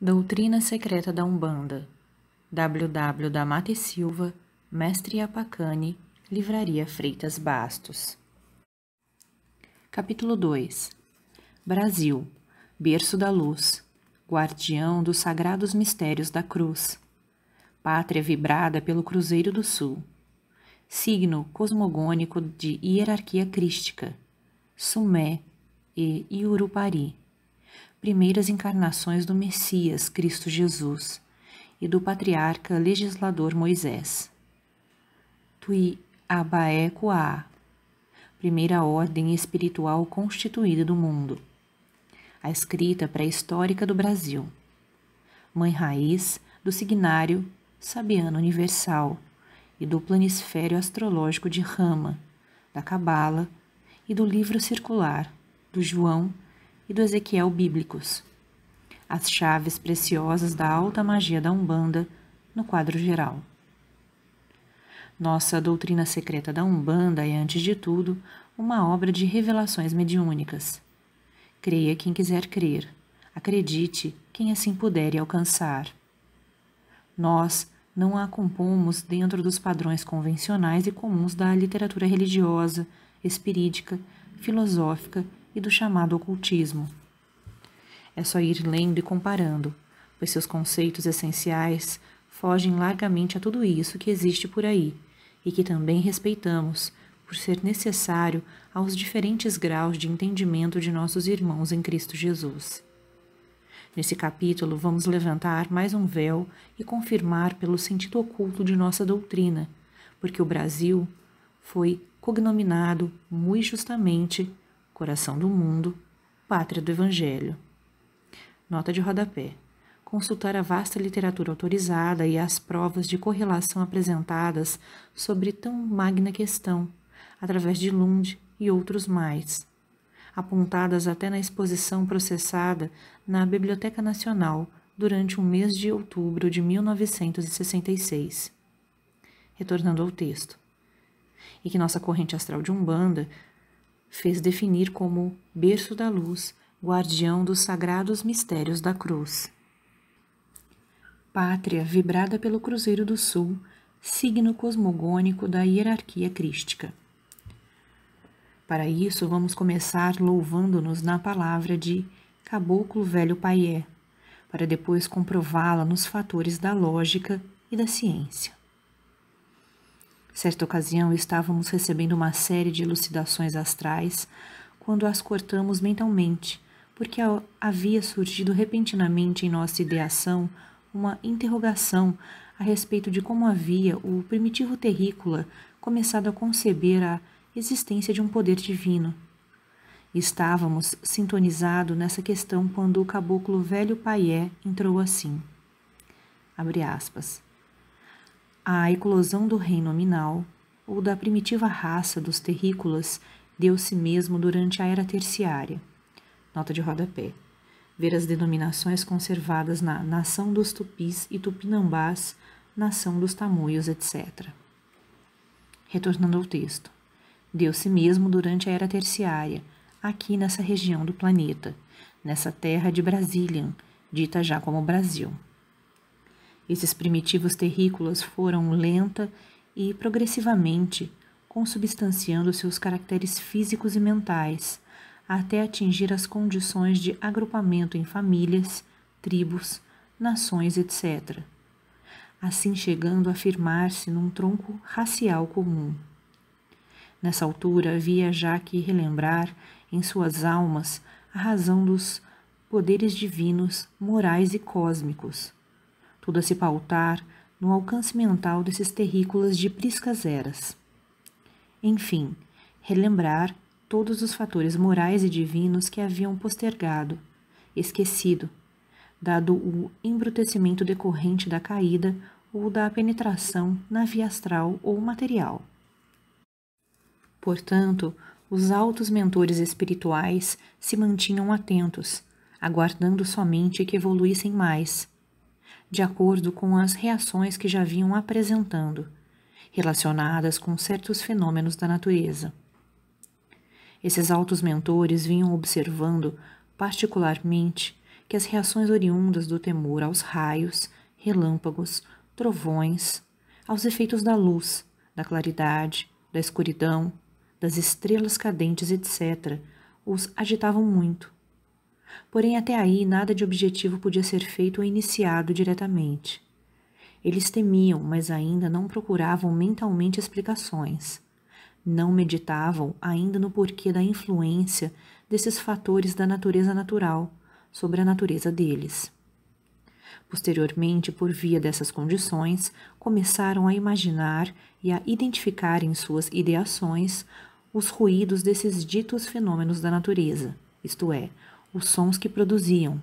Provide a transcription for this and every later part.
Doutrina Secreta da Umbanda. WW da Mata e Silva, Mestre Apacani, Livraria Freitas Bastos. Capítulo 2. Brasil, berço da luz, guardião dos sagrados mistérios da cruz. Pátria vibrada pelo Cruzeiro do Sul. Signo cosmogônico de hierarquia crística. Sumé e Iurupari primeiras encarnações do Messias Cristo Jesus e do patriarca legislador Moisés. Tui Abaé Kuá, primeira ordem espiritual constituída do mundo. A escrita pré-histórica do Brasil. Mãe raiz do signário sabiano universal e do planisfério astrológico de Rama, da Cabala e do livro circular do João e do Ezequiel bíblicos. As chaves preciosas da alta magia da Umbanda no quadro geral. Nossa doutrina secreta da Umbanda é, antes de tudo, uma obra de revelações mediúnicas. Creia quem quiser crer, acredite quem assim puder alcançar. Nós não a compomos dentro dos padrões convencionais e comuns da literatura religiosa, espírita, filosófica e do chamado ocultismo. É só ir lendo e comparando, pois seus conceitos essenciais fogem largamente a tudo isso que existe por aí e que também respeitamos, por ser necessário aos diferentes graus de entendimento de nossos irmãos em Cristo Jesus. Nesse capítulo, vamos levantar mais um véu e confirmar pelo sentido oculto de nossa doutrina, porque o Brasil foi cognominado, muito justamente, coração do mundo, pátria do Evangelho. Nota de rodapé. Consultar a vasta literatura autorizada e as provas de correlação apresentadas sobre tão magna questão, através de Lund e outros mais, apontadas até na exposição processada na Biblioteca Nacional durante o mês de outubro de 1966. Retornando ao texto. E que nossa corrente astral de Umbanda fez definir como berço da luz, guardião dos sagrados mistérios da cruz. Pátria vibrada pelo Cruzeiro do Sul, signo cosmogônico da hierarquia crística. Para isso, vamos começar louvando-nos na palavra de Caboclo Velho Paié, para depois comprová-la nos fatores da lógica e da ciência. Certa ocasião estávamos recebendo uma série de elucidações astrais quando as cortamos mentalmente, porque havia surgido repentinamente em nossa ideação uma interrogação a respeito de como havia o primitivo terrícola começado a conceber a existência de um poder divino. Estávamos sintonizados nessa questão quando o caboclo velho Paié entrou assim. Abre aspas. A eclosão do reino nominal, ou da primitiva raça dos terrícolas, deu-se mesmo durante a era terciária. Nota de rodapé. Ver as denominações conservadas na Nação dos Tupis e Tupinambás, Nação dos Tamoios, etc. Retornando ao texto. Deu-se mesmo durante a era terciária, aqui nessa região do planeta, nessa terra de Brasília, dita já como Brasil. Esses primitivos terrícolas foram lenta e progressivamente consubstanciando seus caracteres físicos e mentais, até atingir as condições de agrupamento em famílias, tribos, nações, etc. Assim chegando a firmar-se num tronco racial comum. Nessa altura havia já que relembrar em suas almas a razão dos poderes divinos, morais e cósmicos tudo a se pautar no alcance mental desses terrícolas de priscas eras. Enfim, relembrar todos os fatores morais e divinos que haviam postergado, esquecido, dado o embrutecimento decorrente da caída ou da penetração na via astral ou material. Portanto, os altos mentores espirituais se mantinham atentos, aguardando somente que evoluíssem mais, de acordo com as reações que já vinham apresentando, relacionadas com certos fenômenos da natureza. Esses altos mentores vinham observando, particularmente, que as reações oriundas do temor aos raios, relâmpagos, trovões, aos efeitos da luz, da claridade, da escuridão, das estrelas cadentes, etc., os agitavam muito, Porém, até aí, nada de objetivo podia ser feito ou iniciado diretamente. Eles temiam, mas ainda não procuravam mentalmente explicações. Não meditavam ainda no porquê da influência desses fatores da natureza natural sobre a natureza deles. Posteriormente, por via dessas condições, começaram a imaginar e a identificar em suas ideações os ruídos desses ditos fenômenos da natureza, isto é, os sons que produziam,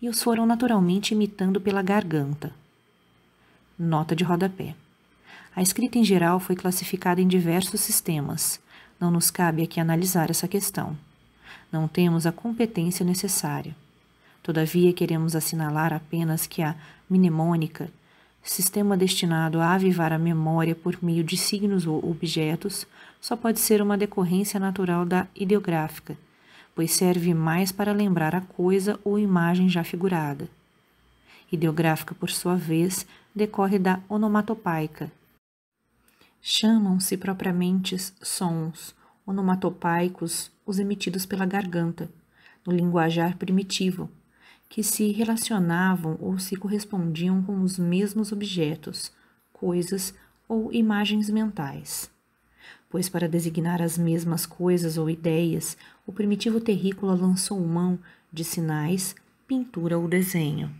e os foram naturalmente imitando pela garganta. Nota de rodapé. A escrita em geral foi classificada em diversos sistemas. Não nos cabe aqui analisar essa questão. Não temos a competência necessária. Todavia, queremos assinalar apenas que a mnemônica, sistema destinado a avivar a memória por meio de signos ou objetos, só pode ser uma decorrência natural da ideográfica, pois serve mais para lembrar a coisa ou imagem já figurada. Ideográfica, por sua vez, decorre da onomatopaica. Chamam-se propriamente sons onomatopaicos os emitidos pela garganta, no linguajar primitivo, que se relacionavam ou se correspondiam com os mesmos objetos, coisas ou imagens mentais pois para designar as mesmas coisas ou ideias, o primitivo terrícola lançou mão de sinais, pintura ou desenho.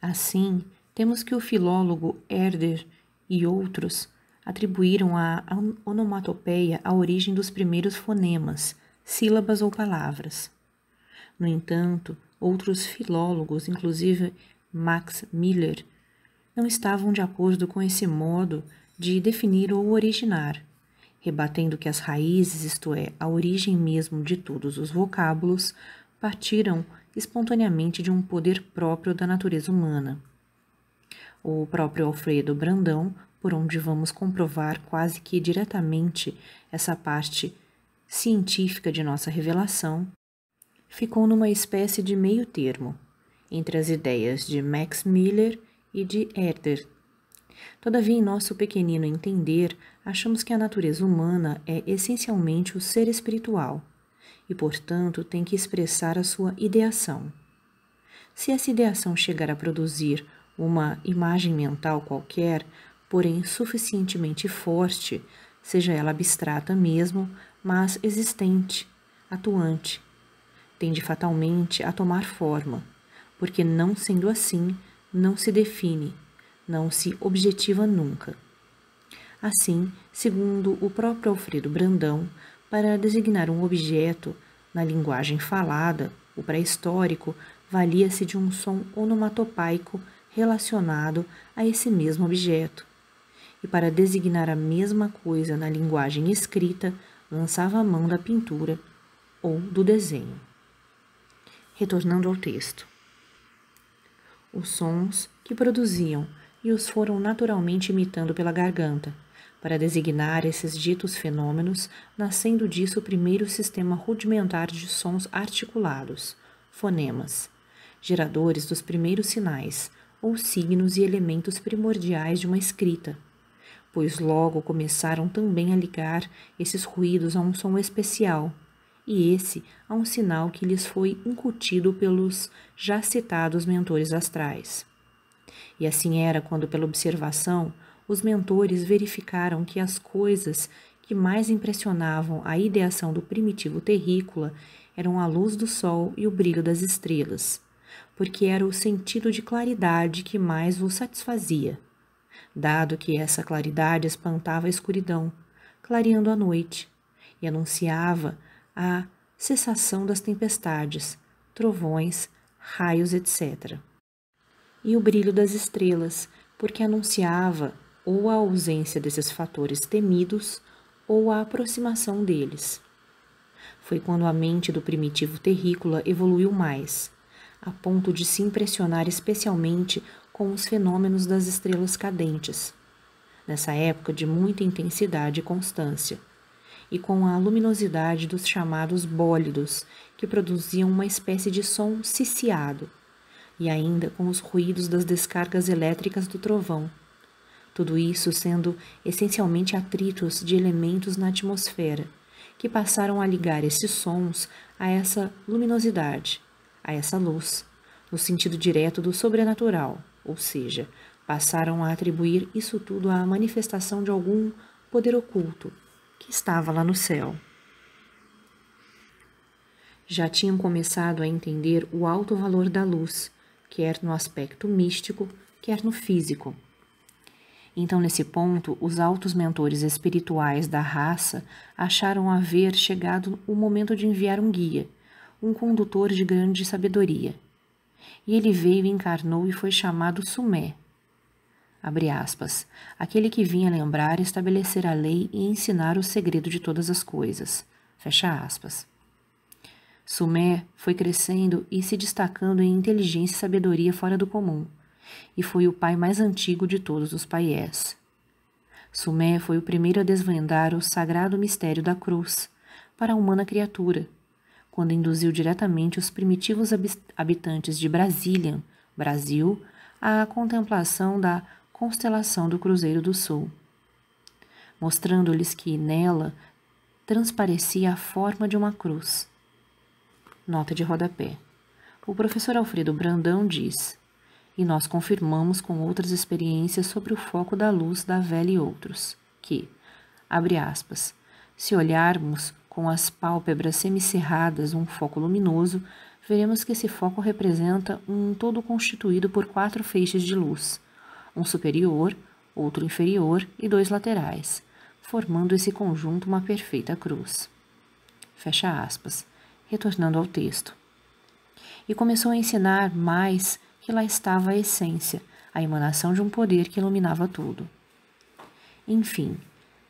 Assim, temos que o filólogo Herder e outros atribuíram à onomatopeia a origem dos primeiros fonemas, sílabas ou palavras. No entanto, outros filólogos, inclusive Max Miller, não estavam de acordo com esse modo de definir ou originar, rebatendo que as raízes, isto é, a origem mesmo de todos os vocábulos, partiram espontaneamente de um poder próprio da natureza humana. O próprio Alfredo Brandão, por onde vamos comprovar quase que diretamente essa parte científica de nossa revelação, ficou numa espécie de meio-termo entre as ideias de Max Miller e de Herder Todavia, em nosso pequenino entender, achamos que a natureza humana é essencialmente o ser espiritual e, portanto, tem que expressar a sua ideação. Se essa ideação chegar a produzir uma imagem mental qualquer, porém suficientemente forte, seja ela abstrata mesmo, mas existente, atuante, tende fatalmente a tomar forma, porque não sendo assim, não se define não se objetiva nunca. Assim, segundo o próprio Alfredo Brandão, para designar um objeto, na linguagem falada, o pré-histórico, valia-se de um som onomatopaico relacionado a esse mesmo objeto. E para designar a mesma coisa na linguagem escrita, lançava a mão da pintura ou do desenho. Retornando ao texto. Os sons que produziam e os foram naturalmente imitando pela garganta, para designar esses ditos fenômenos, nascendo disso o primeiro sistema rudimentar de sons articulados, fonemas, geradores dos primeiros sinais, ou signos e elementos primordiais de uma escrita, pois logo começaram também a ligar esses ruídos a um som especial, e esse a um sinal que lhes foi incutido pelos já citados mentores astrais. E assim era quando, pela observação, os mentores verificaram que as coisas que mais impressionavam a ideação do primitivo terrícola eram a luz do sol e o brilho das estrelas, porque era o sentido de claridade que mais o satisfazia, dado que essa claridade espantava a escuridão, clareando a noite, e anunciava a cessação das tempestades, trovões, raios, etc e o brilho das estrelas, porque anunciava ou a ausência desses fatores temidos ou a aproximação deles. Foi quando a mente do primitivo terrícola evoluiu mais, a ponto de se impressionar especialmente com os fenômenos das estrelas cadentes, nessa época de muita intensidade e constância, e com a luminosidade dos chamados bólidos, que produziam uma espécie de som ciciado, e ainda com os ruídos das descargas elétricas do trovão. Tudo isso sendo essencialmente atritos de elementos na atmosfera, que passaram a ligar esses sons a essa luminosidade, a essa luz, no sentido direto do sobrenatural, ou seja, passaram a atribuir isso tudo à manifestação de algum poder oculto que estava lá no céu. Já tinham começado a entender o alto valor da luz quer no aspecto místico, quer no físico. Então, nesse ponto, os altos mentores espirituais da raça acharam haver chegado o momento de enviar um guia, um condutor de grande sabedoria. E ele veio, encarnou e foi chamado Sumé. Abre aspas, aquele que vinha lembrar, estabelecer a lei e ensinar o segredo de todas as coisas. Fecha aspas. Sumé foi crescendo e se destacando em inteligência e sabedoria fora do comum, e foi o pai mais antigo de todos os paiés. Sumé foi o primeiro a desvendar o sagrado mistério da cruz para a humana criatura, quando induziu diretamente os primitivos habitantes de Brasília, Brasil, à contemplação da constelação do Cruzeiro do Sul, mostrando-lhes que nela transparecia a forma de uma cruz. Nota de rodapé. O professor Alfredo Brandão diz: E nós confirmamos com outras experiências sobre o foco da luz da velha e outros, que, abre aspas, se olharmos com as pálpebras semicerradas um foco luminoso, veremos que esse foco representa um todo constituído por quatro feixes de luz, um superior, outro inferior e dois laterais, formando esse conjunto uma perfeita cruz. Fecha aspas retornando ao texto. E começou a ensinar mais que lá estava a essência, a emanação de um poder que iluminava tudo. Enfim,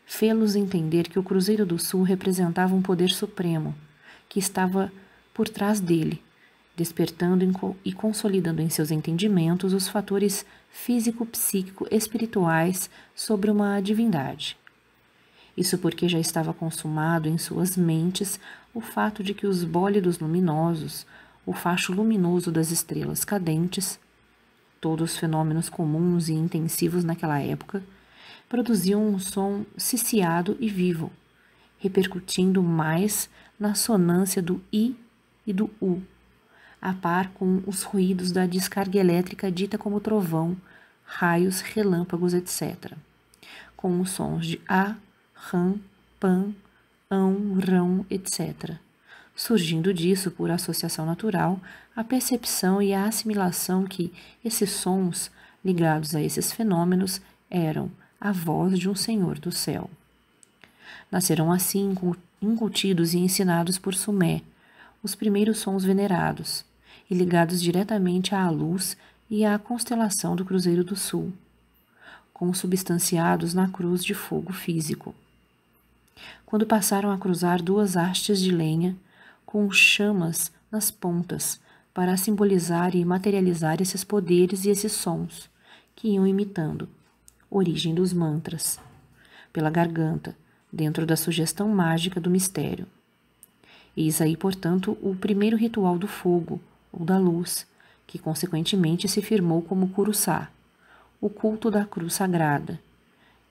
fê-los entender que o Cruzeiro do Sul representava um poder supremo, que estava por trás dele, despertando e consolidando em seus entendimentos os fatores físico-psíquico-espirituais sobre uma divindade. Isso porque já estava consumado em suas mentes o fato de que os bólidos luminosos, o facho luminoso das estrelas cadentes, todos os fenômenos comuns e intensivos naquela época, produziam um som ciciado e vivo, repercutindo mais na sonância do I e do U, a par com os ruídos da descarga elétrica dita como trovão, raios, relâmpagos, etc., com os sons de A, RAM, PAN, ão, rão, etc. Surgindo disso, por associação natural, a percepção e a assimilação que esses sons, ligados a esses fenômenos, eram a voz de um Senhor do céu. Nasceram assim incutidos e ensinados por Sumé, os primeiros sons venerados, e ligados diretamente à luz e à constelação do Cruzeiro do Sul, consubstanciados na cruz de fogo físico quando passaram a cruzar duas hastes de lenha com chamas nas pontas para simbolizar e materializar esses poderes e esses sons que iam imitando. Origem dos mantras. Pela garganta, dentro da sugestão mágica do mistério. Eis aí, portanto, o primeiro ritual do fogo, ou da luz, que consequentemente se firmou como curuçá, o culto da cruz sagrada,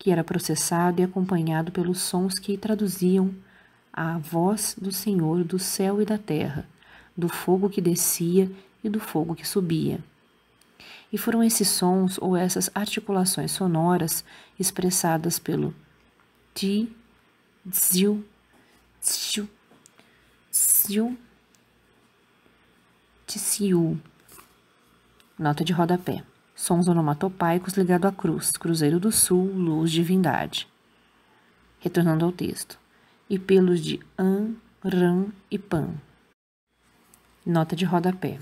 que era processado e acompanhado pelos sons que traduziam a voz do Senhor do céu e da terra, do fogo que descia e do fogo que subia. E foram esses sons ou essas articulações sonoras expressadas pelo ti, ziu, tsiu, tsiu, tsiu. Nota de rodapé sons onomatopaicos ligado à cruz, Cruzeiro do Sul, Luz, Divindade. Retornando ao texto. E pelos de An, Ran e Pan. Nota de rodapé.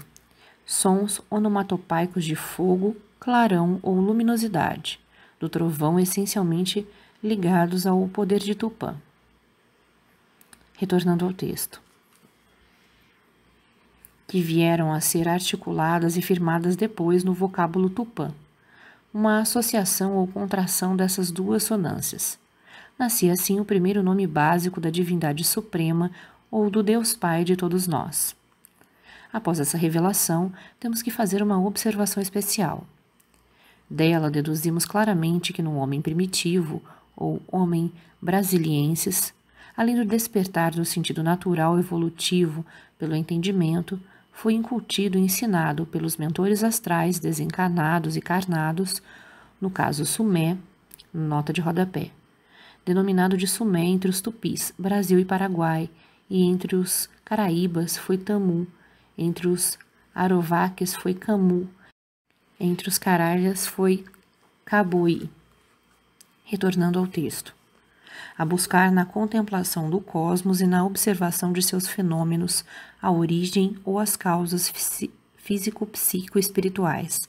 Sons onomatopaicos de fogo, clarão ou luminosidade, do trovão essencialmente ligados ao poder de Tupã. Retornando ao texto que vieram a ser articuladas e firmadas depois no vocábulo tupã, uma associação ou contração dessas duas sonâncias. Nascia assim o primeiro nome básico da divindade suprema ou do Deus Pai de todos nós. Após essa revelação, temos que fazer uma observação especial. Dela deduzimos claramente que no homem primitivo, ou homem brasilienses, além do despertar do sentido natural evolutivo pelo entendimento, foi incutido e ensinado pelos mentores astrais desencarnados e carnados, no caso Sumé, nota de rodapé, denominado de Sumé entre os tupis, Brasil e Paraguai, e entre os caraíbas foi Tamu, entre os arovaques foi Camu, entre os caralhas foi cabui Retornando ao texto a buscar na contemplação do cosmos e na observação de seus fenômenos a origem ou as causas físico-psico-espirituais,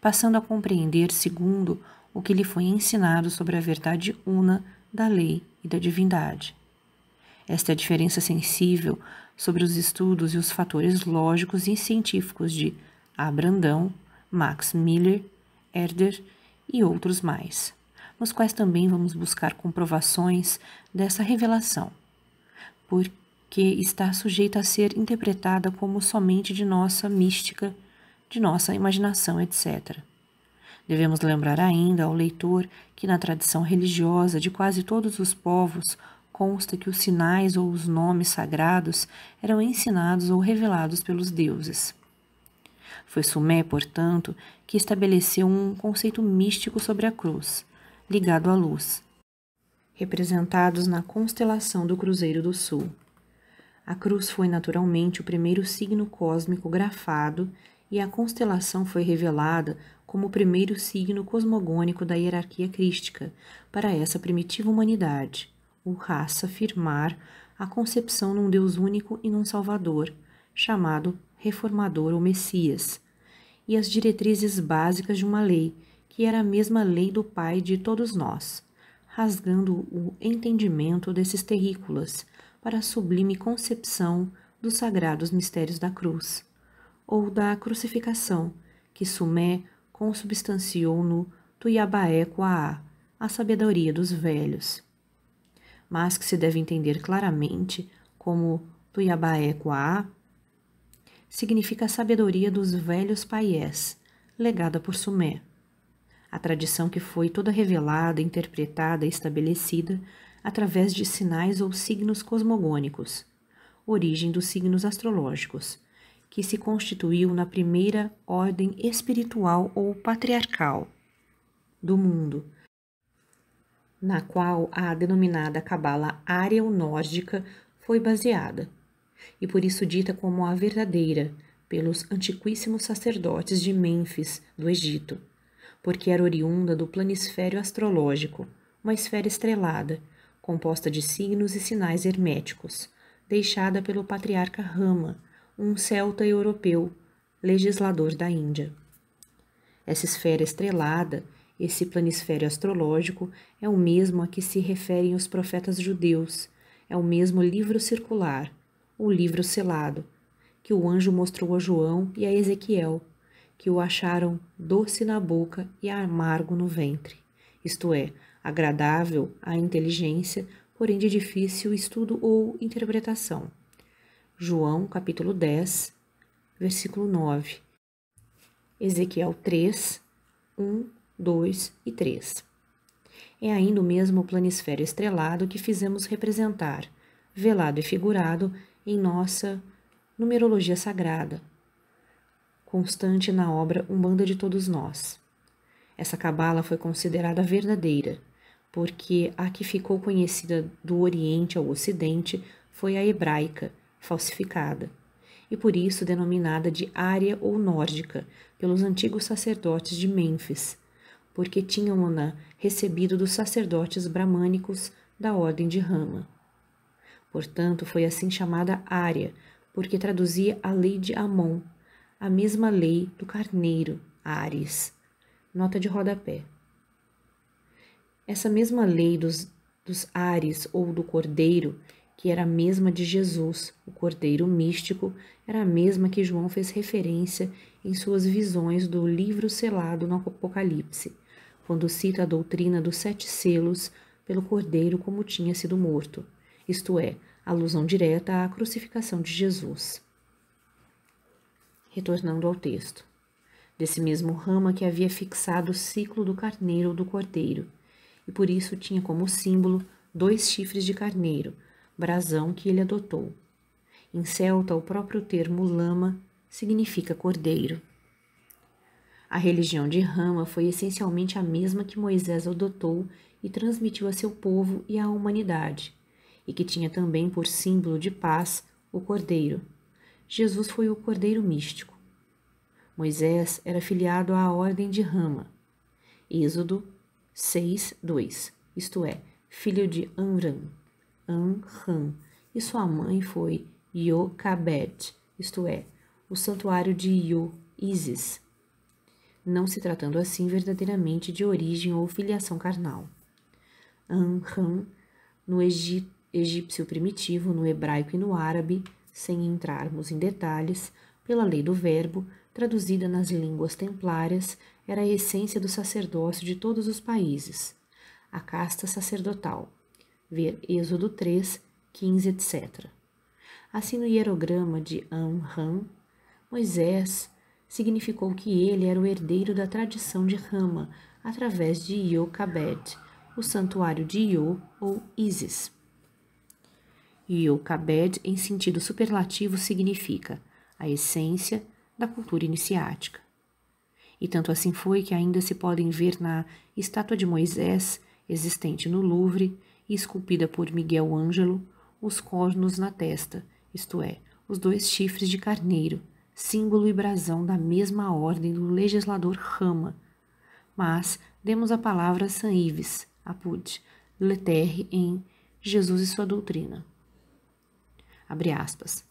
passando a compreender, segundo o que lhe foi ensinado sobre a verdade una da lei e da divindade. Esta é a diferença sensível sobre os estudos e os fatores lógicos e científicos de Abrandão, Max Miller, Herder e outros mais nos quais também vamos buscar comprovações dessa revelação, porque está sujeita a ser interpretada como somente de nossa mística, de nossa imaginação, etc. Devemos lembrar ainda ao leitor que na tradição religiosa de quase todos os povos consta que os sinais ou os nomes sagrados eram ensinados ou revelados pelos deuses. Foi Sumé, portanto, que estabeleceu um conceito místico sobre a cruz, ligado à luz, representados na constelação do Cruzeiro do Sul. A cruz foi naturalmente o primeiro signo cósmico grafado e a constelação foi revelada como o primeiro signo cosmogônico da hierarquia crística para essa primitiva humanidade, o raça firmar a concepção num Deus único e num Salvador, chamado Reformador ou Messias, e as diretrizes básicas de uma lei que era a mesma lei do Pai de todos nós, rasgando o entendimento desses terrícolas para a sublime concepção dos sagrados mistérios da cruz, ou da crucificação, que Sumé consubstanciou no Tuiabaé Coaá, a sabedoria dos velhos, mas que se deve entender claramente como Tuiabaé Coaá, significa a sabedoria dos velhos paiés, legada por Sumé a tradição que foi toda revelada, interpretada e estabelecida através de sinais ou signos cosmogônicos, origem dos signos astrológicos, que se constituiu na primeira ordem espiritual ou patriarcal do mundo, na qual a denominada cabala nórdica foi baseada, e por isso dita como a verdadeira pelos antiquíssimos sacerdotes de Mênfis, do Egito porque era oriunda do planisfério astrológico, uma esfera estrelada, composta de signos e sinais herméticos, deixada pelo patriarca Rama, um celta europeu, legislador da Índia. Essa esfera estrelada, esse planisfério astrológico, é o mesmo a que se referem os profetas judeus, é o mesmo livro circular, o livro selado, que o anjo mostrou a João e a Ezequiel que o acharam doce na boca e amargo no ventre, isto é, agradável à inteligência, porém de difícil estudo ou interpretação. João, capítulo 10, versículo 9. Ezequiel 3, 1, 2 e 3. É ainda o mesmo planisfério estrelado que fizemos representar, velado e figurado, em nossa numerologia sagrada, constante na obra Umbanda de Todos Nós. Essa cabala foi considerada verdadeira, porque a que ficou conhecida do Oriente ao Ocidente foi a hebraica, falsificada, e por isso denominada de ária ou nórdica pelos antigos sacerdotes de Mênfis, porque tinham-na recebido dos sacerdotes bramânicos da ordem de Rama. Portanto, foi assim chamada ária, porque traduzia a lei de Amon, a mesma lei do carneiro, Ares. Nota de rodapé. Essa mesma lei dos, dos Ares ou do Cordeiro, que era a mesma de Jesus, o Cordeiro místico, era a mesma que João fez referência em suas visões do livro selado no Apocalipse, quando cita a doutrina dos sete selos pelo Cordeiro como tinha sido morto, isto é, alusão direta à crucificação de Jesus retornando ao texto. Desse mesmo rama é que havia fixado o ciclo do carneiro ou do cordeiro, e por isso tinha como símbolo dois chifres de carneiro, brasão que ele adotou. Em celta, o próprio termo lama significa cordeiro. A religião de Rama foi essencialmente a mesma que Moisés adotou e transmitiu a seu povo e à humanidade, e que tinha também por símbolo de paz o cordeiro, Jesus foi o cordeiro místico. Moisés era filiado à ordem de Rama. Êxodo 6, 2, isto é, filho de Amram, Amram, e sua mãe foi Iocabed, isto é, o santuário de Io, Isis, não se tratando assim verdadeiramente de origem ou filiação carnal. Amram, no egípcio primitivo, no hebraico e no árabe, sem entrarmos em detalhes, pela lei do Verbo, traduzida nas línguas templárias, era a essência do sacerdócio de todos os países, a casta sacerdotal. Ver Êxodo 3, 15, etc. Assim, no hierograma de Amram, Moisés significou que ele era o herdeiro da tradição de Rama, através de Iocabed, o santuário de Iô ou Isis e o cabed em sentido superlativo, significa a essência da cultura iniciática. E tanto assim foi que ainda se podem ver na estátua de Moisés, existente no Louvre e esculpida por Miguel Ângelo, os cornos na testa, isto é, os dois chifres de carneiro, símbolo e brasão da mesma ordem do legislador Rama. Mas demos a palavra a San Ives, Apud, Leterre em Jesus e sua doutrina abre aspas,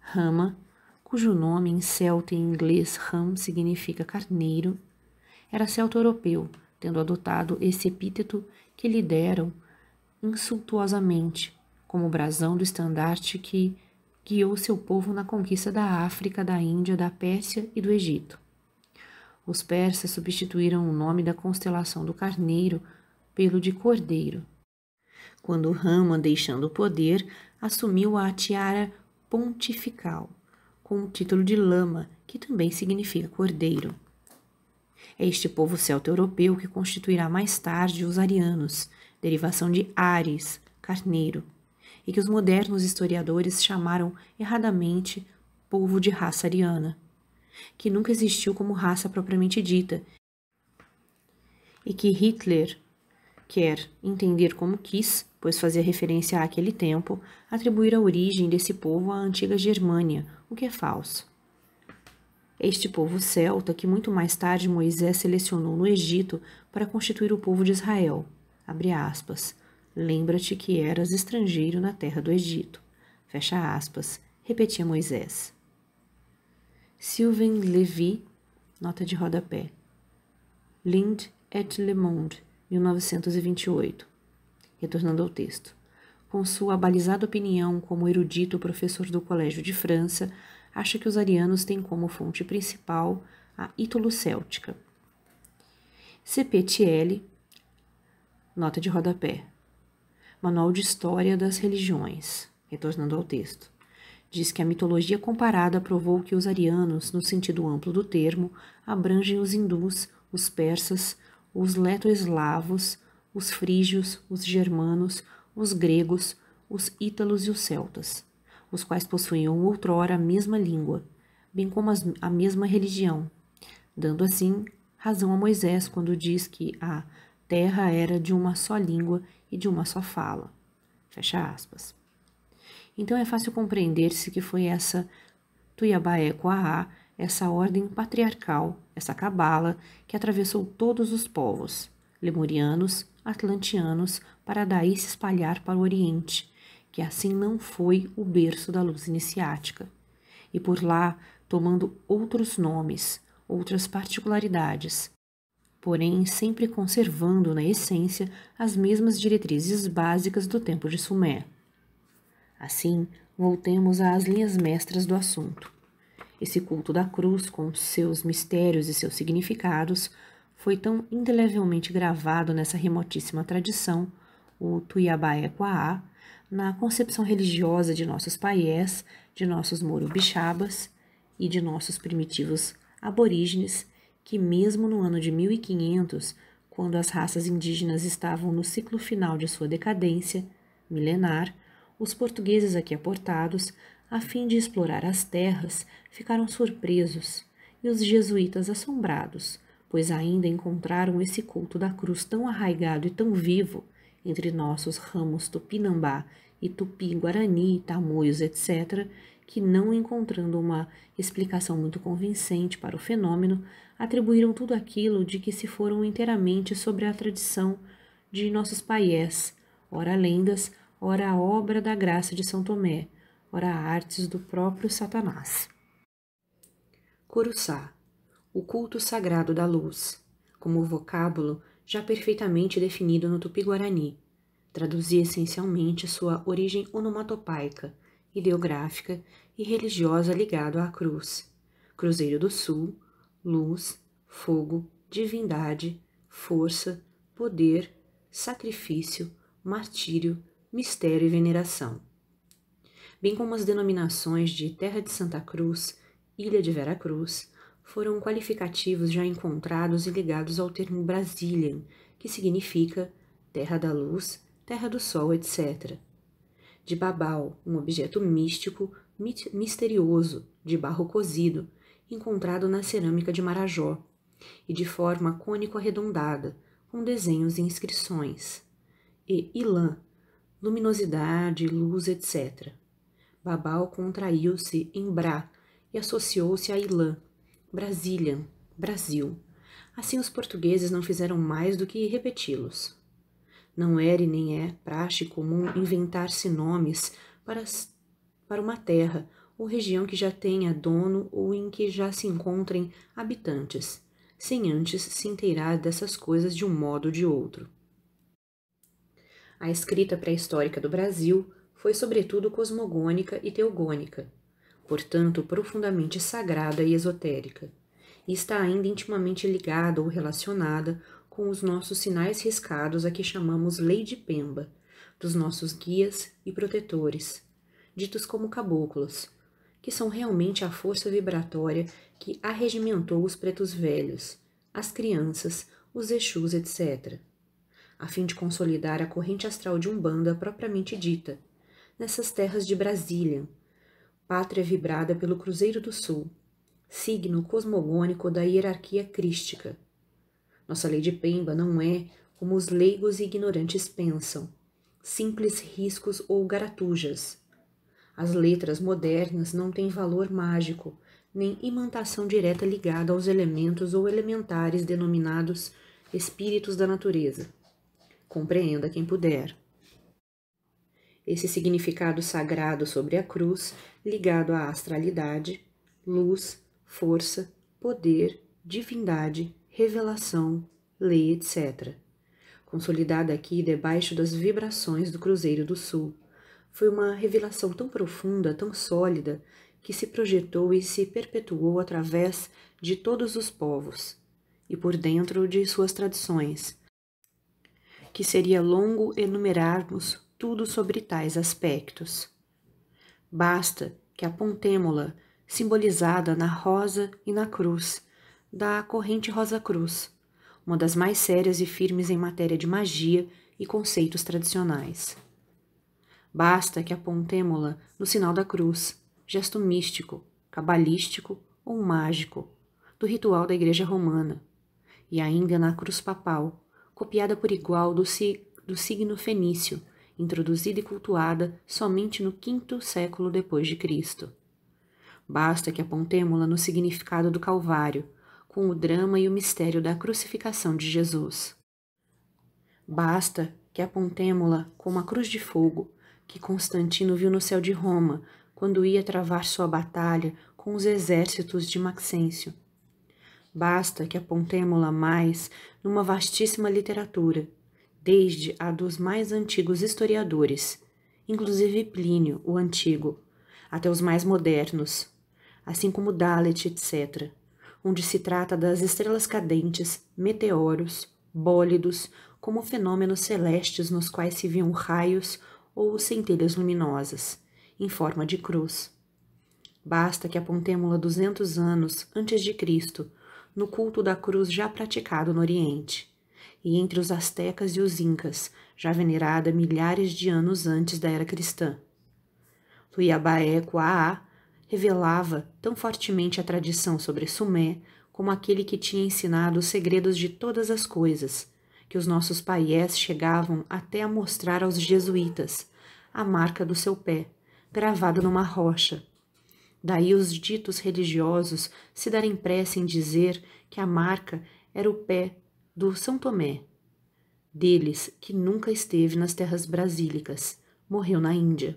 Rama, cujo nome em celta e em inglês ram significa carneiro, era celto-europeu, tendo adotado esse epíteto que lhe deram insultuosamente, como brasão do estandarte que guiou seu povo na conquista da África, da Índia, da Pérsia e do Egito. Os persas substituíram o nome da constelação do carneiro pelo de cordeiro. Quando Rama, deixando o poder, assumiu a tiara pontifical, com o título de lama, que também significa cordeiro. É este povo celto-europeu que constituirá mais tarde os arianos, derivação de Ares, carneiro, e que os modernos historiadores chamaram erradamente povo de raça ariana, que nunca existiu como raça propriamente dita, e que Hitler quer entender como quis, pois fazia referência àquele tempo, atribuir a origem desse povo à antiga Germânia, o que é falso. Este povo celta, que muito mais tarde Moisés selecionou no Egito para constituir o povo de Israel, abre aspas, lembra-te que eras estrangeiro na terra do Egito, fecha aspas, repetia Moisés. Sylvain Levy, nota de rodapé. Lind et Le Monde, 1928. Retornando ao texto. Com sua balizada opinião como erudito professor do Colégio de França, acha que os arianos têm como fonte principal a ítalo-céltica. CPTL, nota de rodapé. Manual de História das Religiões, retornando ao texto. Diz que a mitologia comparada provou que os arianos, no sentido amplo do termo, abrangem os hindus, os persas, os leto-eslavos, os frígios, os germanos, os gregos, os ítalos e os celtas, os quais possuíam outrora a mesma língua, bem como as, a mesma religião, dando assim razão a Moisés quando diz que a terra era de uma só língua e de uma só fala. Fecha aspas. Então é fácil compreender-se que foi essa Tuiabaé Coahá essa ordem patriarcal, essa cabala que atravessou todos os povos, lemurianos, atlantianos, para daí se espalhar para o Oriente, que assim não foi o berço da luz iniciática. E por lá, tomando outros nomes, outras particularidades, porém sempre conservando na essência as mesmas diretrizes básicas do tempo de Sumé. Assim, voltemos às linhas mestras do assunto. Esse culto da cruz, com seus mistérios e seus significados, foi tão indelevelmente gravado nessa remotíssima tradição, o Tuiabaé na concepção religiosa de nossos paiés, de nossos morubixabas e de nossos primitivos aborígenes, que mesmo no ano de 1500, quando as raças indígenas estavam no ciclo final de sua decadência milenar, os portugueses aqui aportados a fim de explorar as terras, ficaram surpresos e os jesuítas assombrados, pois ainda encontraram esse culto da cruz tão arraigado e tão vivo entre nossos ramos tupinambá e tupi, guarani, tamoios, etc., que não encontrando uma explicação muito convincente para o fenômeno, atribuíram tudo aquilo de que se foram inteiramente sobre a tradição de nossos paiés, ora lendas, ora a obra da graça de São Tomé, ora artes do próprio Satanás. Curuçá, o culto sagrado da luz, como vocábulo já perfeitamente definido no tupi-guarani, traduzia essencialmente sua origem onomatopaica, ideográfica e religiosa ligado à cruz, Cruzeiro do Sul, luz, fogo, divindade, força, poder, sacrifício, martírio, mistério e veneração bem como as denominações de Terra de Santa Cruz, Ilha de Vera Cruz, foram qualificativos já encontrados e ligados ao termo Brazilian, que significa terra da luz, terra do sol, etc. De Babal, um objeto místico, misterioso, de barro cozido, encontrado na cerâmica de Marajó, e de forma cônico-arredondada, com desenhos e inscrições. E Ilã, luminosidade, luz, etc. Babal contraiu-se em Brá e associou-se a Ilã, Brasília, Brasil. Assim os portugueses não fizeram mais do que repeti-los. Não era e nem é praxe comum inventar-se nomes para, para uma terra ou região que já tenha dono ou em que já se encontrem habitantes, sem antes se inteirar dessas coisas de um modo ou de outro. A escrita pré-histórica do Brasil foi sobretudo cosmogônica e teogônica, portanto profundamente sagrada e esotérica, e está ainda intimamente ligada ou relacionada com os nossos sinais riscados a que chamamos Lei de Pemba, dos nossos guias e protetores, ditos como caboclos, que são realmente a força vibratória que arregimentou os pretos velhos, as crianças, os Exus, etc., a fim de consolidar a corrente astral de Umbanda propriamente dita, nessas terras de Brasília, pátria vibrada pelo Cruzeiro do Sul, signo cosmogônico da hierarquia crística. Nossa lei de Pemba não é, como os leigos e ignorantes pensam, simples riscos ou garatujas. As letras modernas não têm valor mágico, nem imantação direta ligada aos elementos ou elementares denominados espíritos da natureza. Compreenda quem puder esse significado sagrado sobre a cruz, ligado à astralidade, luz, força, poder, divindade, revelação, lei, etc. Consolidada aqui debaixo das vibrações do Cruzeiro do Sul, foi uma revelação tão profunda, tão sólida, que se projetou e se perpetuou através de todos os povos e por dentro de suas tradições, que seria longo enumerarmos tudo sobre tais aspectos. Basta que a la simbolizada na rosa e na cruz, da corrente Rosa-Cruz, uma das mais sérias e firmes em matéria de magia e conceitos tradicionais. Basta que a la no sinal da cruz, gesto místico, cabalístico ou mágico, do ritual da Igreja Romana, e ainda na cruz papal, copiada por igual do, si, do signo fenício, introduzida e cultuada somente no quinto século depois de Cristo. Basta que apontemos-la no significado do Calvário, com o drama e o mistério da crucificação de Jesus. Basta que apontemos-la como a cruz de fogo que Constantino viu no céu de Roma quando ia travar sua batalha com os exércitos de Maxêncio. Basta que apontemos-la mais numa vastíssima literatura desde a dos mais antigos historiadores, inclusive Plínio, o Antigo, até os mais modernos, assim como Dalet, etc., onde se trata das estrelas cadentes, meteoros, bólidos, como fenômenos celestes nos quais se viam raios ou centelhas luminosas, em forma de cruz. Basta que apontemos-la 200 anos antes de Cristo, no culto da cruz já praticado no Oriente e entre os astecas e os incas, já venerada milhares de anos antes da era cristã. Tuiabaé Coaá revelava tão fortemente a tradição sobre Sumé como aquele que tinha ensinado os segredos de todas as coisas, que os nossos paiés chegavam até a mostrar aos jesuítas, a marca do seu pé, gravada numa rocha. Daí os ditos religiosos se darem pressa em dizer que a marca era o pé do São Tomé, deles que nunca esteve nas terras brasílicas, morreu na Índia.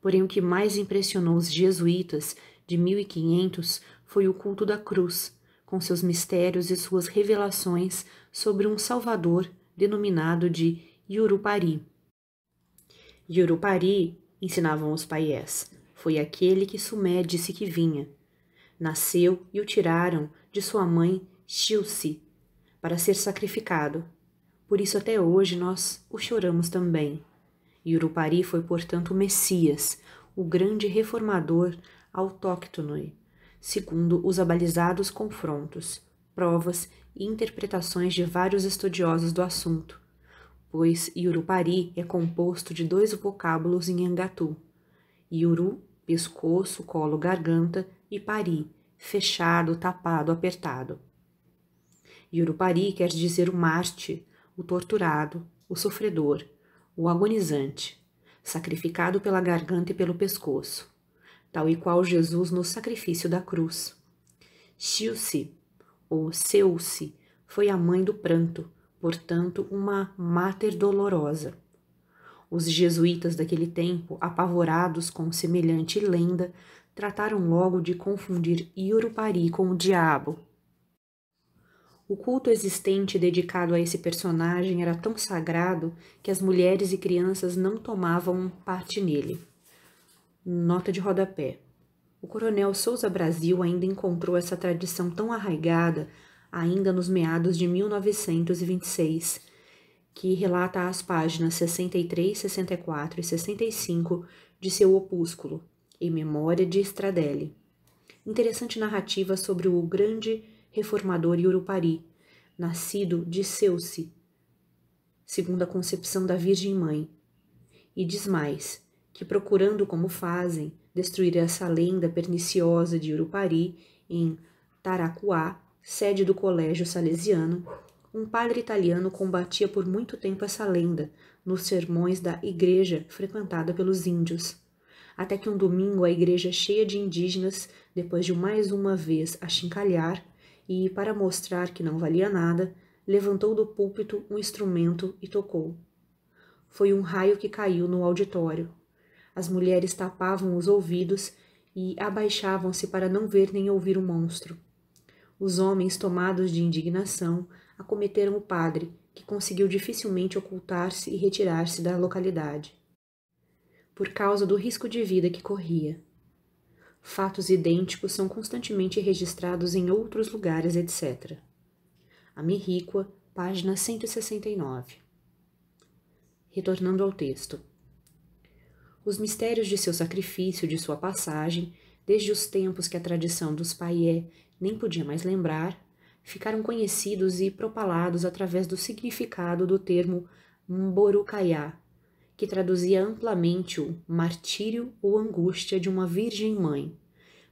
Porém, o que mais impressionou os jesuítas de 1500 foi o culto da cruz, com seus mistérios e suas revelações sobre um Salvador denominado de Yurupari. Yurupari, ensinavam os paiés, foi aquele que Sumé disse que vinha. Nasceu e o tiraram de sua mãe Chilsi, para ser sacrificado. Por isso até hoje nós o choramos também. Yurupari foi, portanto, o Messias, o grande reformador autóctone, segundo os abalizados confrontos, provas e interpretações de vários estudiosos do assunto, pois Yurupari é composto de dois vocábulos em Angatu. Yuru, pescoço, colo, garganta, e pari, fechado, tapado, apertado. Yurupari quer dizer o mártir, o torturado, o sofredor, o agonizante, sacrificado pela garganta e pelo pescoço, tal e qual Jesus no sacrifício da cruz. xiu se ou Seu-se, foi a mãe do pranto, portanto, uma máter dolorosa. Os jesuítas daquele tempo, apavorados com semelhante lenda, trataram logo de confundir Iorupari com o diabo. O culto existente dedicado a esse personagem era tão sagrado que as mulheres e crianças não tomavam parte nele. Nota de rodapé. O coronel Souza Brasil ainda encontrou essa tradição tão arraigada ainda nos meados de 1926, que relata as páginas 63, 64 e 65 de seu opúsculo, Em Memória de Stradelli. Interessante narrativa sobre o grande reformador e urupari, nascido de Seuce, segundo a concepção da Virgem Mãe. E diz mais, que procurando como fazem destruir essa lenda perniciosa de Urupari, em Taracuá, sede do Colégio Salesiano, um padre italiano combatia por muito tempo essa lenda nos sermões da igreja frequentada pelos índios. Até que um domingo a igreja cheia de indígenas, depois de mais uma vez achincalhar, e, para mostrar que não valia nada, levantou do púlpito um instrumento e tocou. Foi um raio que caiu no auditório. As mulheres tapavam os ouvidos e abaixavam-se para não ver nem ouvir o monstro. Os homens, tomados de indignação, acometeram o padre, que conseguiu dificilmente ocultar-se e retirar-se da localidade. Por causa do risco de vida que corria, fatos idênticos são constantemente registrados em outros lugares, etc. Amirríqua, página 169. Retornando ao texto. Os mistérios de seu sacrifício, de sua passagem, desde os tempos que a tradição dos paié nem podia mais lembrar, ficaram conhecidos e propalados através do significado do termo Mborucaiá, que traduzia amplamente o martírio ou angústia de uma virgem mãe,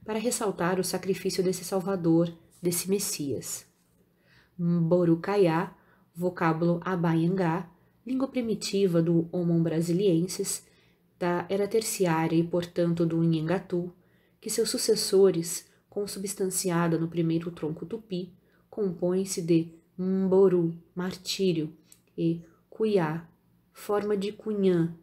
para ressaltar o sacrifício desse Salvador, desse Messias. Borucaiá, vocábulo abaiangá, língua primitiva do homon brasiliensis, da era terciária e, portanto, do Inhangatu, que seus sucessores, consubstanciada no primeiro tronco tupi, compõe-se de Mboru, martírio, e Cuiá, forma de cunhã,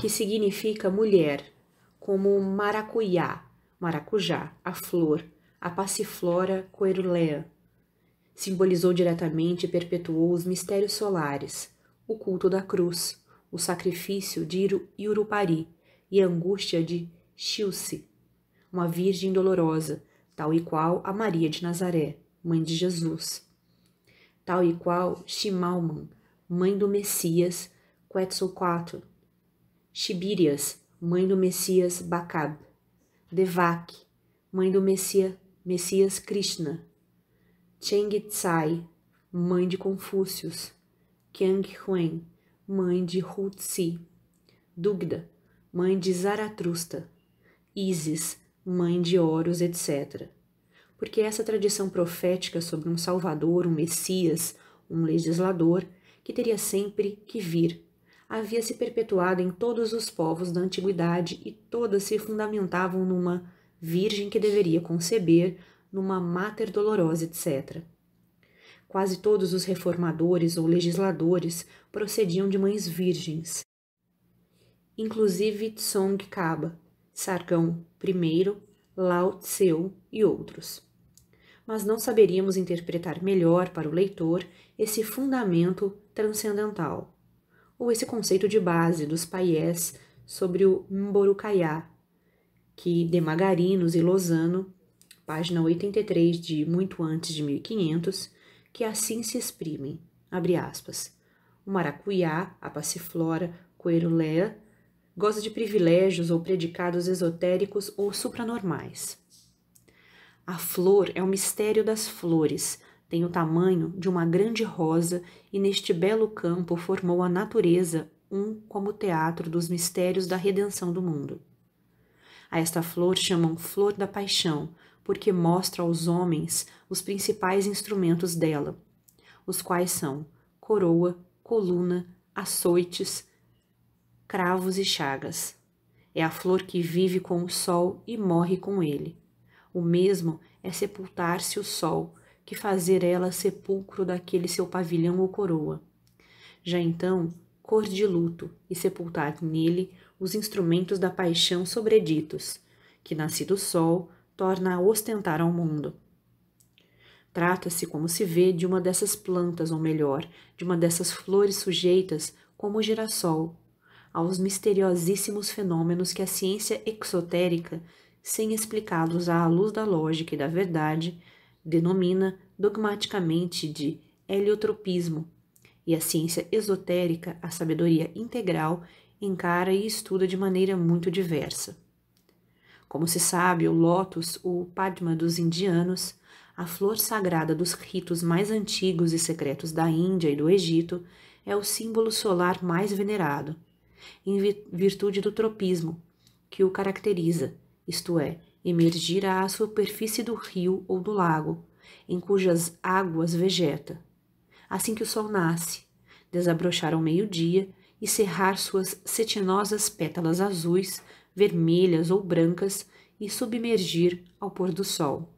que significa mulher, como maracuyá, maracujá, a flor, a passiflora coerulea. Simbolizou diretamente e perpetuou os mistérios solares, o culto da cruz, o sacrifício de Yurupari e a angústia de Chilce, uma virgem dolorosa, tal e qual a Maria de Nazaré, mãe de Jesus. Tal e qual Chimalman, mãe do Messias Quetzalcoatl, Shibirias, mãe do Messias Bacab, Devak, mãe do Messias, Messias Krishna, Tsai mãe de Confúcio, Qiang Huen mãe de Hutsi, Dugda, mãe de Zaratrusta, Isis, mãe de Horus, etc. Porque essa tradição profética sobre um Salvador, um Messias, um legislador, que teria sempre que vir. Havia se perpetuado em todos os povos da antiguidade e todas se fundamentavam numa virgem que deveria conceber, numa mater dolorosa, etc. Quase todos os reformadores ou legisladores procediam de mães virgens, inclusive Tsong Kaba, Sargão I, Lao Tseu e outros. Mas não saberíamos interpretar melhor para o leitor esse fundamento transcendental, ou esse conceito de base dos paiés sobre o Mborucaiá, que Magarinos e Lozano, página 83 de muito antes de 1500, que assim se exprimem, abre aspas, o maracuyá, a passiflora, coerulea, goza de privilégios ou predicados esotéricos ou supranormais. A flor é o mistério das flores, tem o tamanho de uma grande rosa e neste belo campo formou a natureza um como teatro dos mistérios da redenção do mundo. A esta flor chamam flor da paixão, porque mostra aos homens os principais instrumentos dela, os quais são coroa, coluna, açoites, cravos e chagas. É a flor que vive com o sol e morre com ele. O mesmo é sepultar-se o sol, que fazer ela sepulcro daquele seu pavilhão ou coroa. Já então, cor de luto e sepultar nele os instrumentos da paixão sobreditos, que nascido o sol torna a ostentar ao mundo. Trata-se, como se vê, de uma dessas plantas, ou melhor, de uma dessas flores sujeitas, como o girassol, aos misteriosíssimos fenômenos que a ciência exotérica, sem explicá-los à luz da lógica e da verdade, denomina dogmaticamente de heliotropismo, e a ciência esotérica, a sabedoria integral, encara e estuda de maneira muito diversa. Como se sabe, o lótus, o padma dos indianos, a flor sagrada dos ritos mais antigos e secretos da Índia e do Egito, é o símbolo solar mais venerado, em virtude do tropismo que o caracteriza, isto é, emergir à superfície do rio ou do lago, em cujas águas vegeta. Assim que o sol nasce, desabrochar ao meio-dia e cerrar suas cetinosas pétalas azuis, vermelhas ou brancas e submergir ao pôr do sol.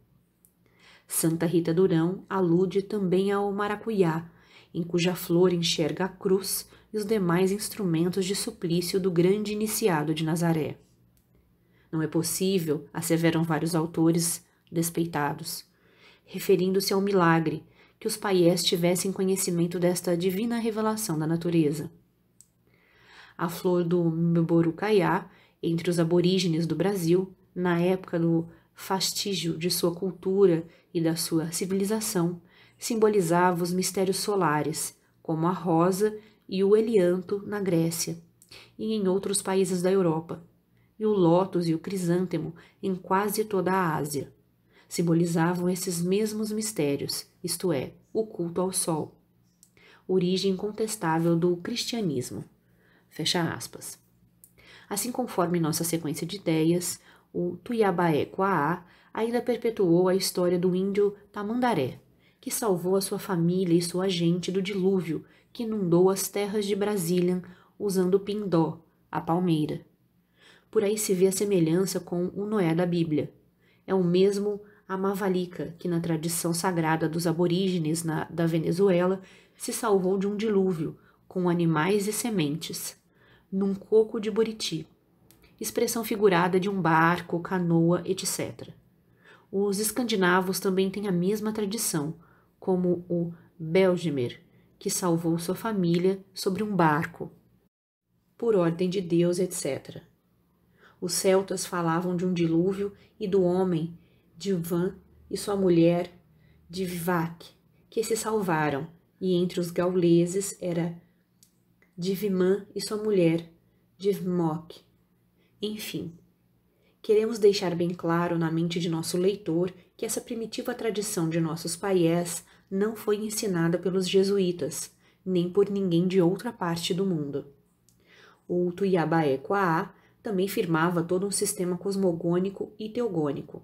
Santa Rita Durão alude também ao maracuyá, em cuja flor enxerga a cruz e os demais instrumentos de suplício do grande iniciado de Nazaré. Não é possível, asseveram vários autores despeitados, referindo-se ao milagre que os paiés tivessem conhecimento desta divina revelação da natureza. A flor do Mborucaiá, entre os aborígenes do Brasil, na época do fastígio de sua cultura e da sua civilização, simbolizava os mistérios solares, como a rosa e o helianto na Grécia e em outros países da Europa, e o lótus e o crisântemo em quase toda a Ásia. Simbolizavam esses mesmos mistérios, isto é, o culto ao sol, origem incontestável do cristianismo. Fecha aspas. Assim, conforme nossa sequência de ideias, o Tuiabaé Quaá ainda perpetuou a história do índio Tamandaré, que salvou a sua família e sua gente do dilúvio que inundou as terras de Brasília usando o pindó, a palmeira. Por aí se vê a semelhança com o Noé da Bíblia. É o mesmo Amavalica, que na tradição sagrada dos aborígenes na, da Venezuela se salvou de um dilúvio, com animais e sementes, num coco de Buriti, expressão figurada de um barco, canoa, etc. Os escandinavos também têm a mesma tradição, como o Belgimer, que salvou sua família sobre um barco, por ordem de Deus, etc. Os celtas falavam de um dilúvio e do homem, de Van e sua mulher, de Vivac, que se salvaram, e entre os gauleses era de Vimã e sua mulher, de Vmok. Enfim, queremos deixar bem claro na mente de nosso leitor que essa primitiva tradição de nossos paiés não foi ensinada pelos jesuítas, nem por ninguém de outra parte do mundo. O Tuiabaé Coá também firmava todo um sistema cosmogônico e teogônico,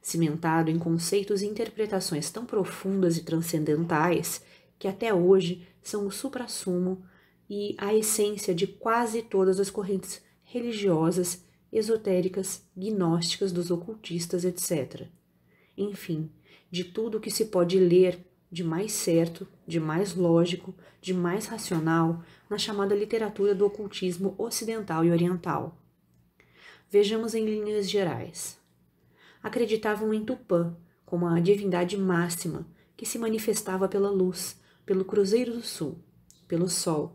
cimentado em conceitos e interpretações tão profundas e transcendentais que até hoje são o suprassumo e a essência de quase todas as correntes religiosas, esotéricas, gnósticas dos ocultistas, etc. Enfim, de tudo o que se pode ler de mais certo, de mais lógico, de mais racional na chamada literatura do ocultismo ocidental e oriental. Vejamos em linhas gerais. Acreditavam em Tupã como a divindade máxima que se manifestava pela luz, pelo Cruzeiro do Sul, pelo Sol,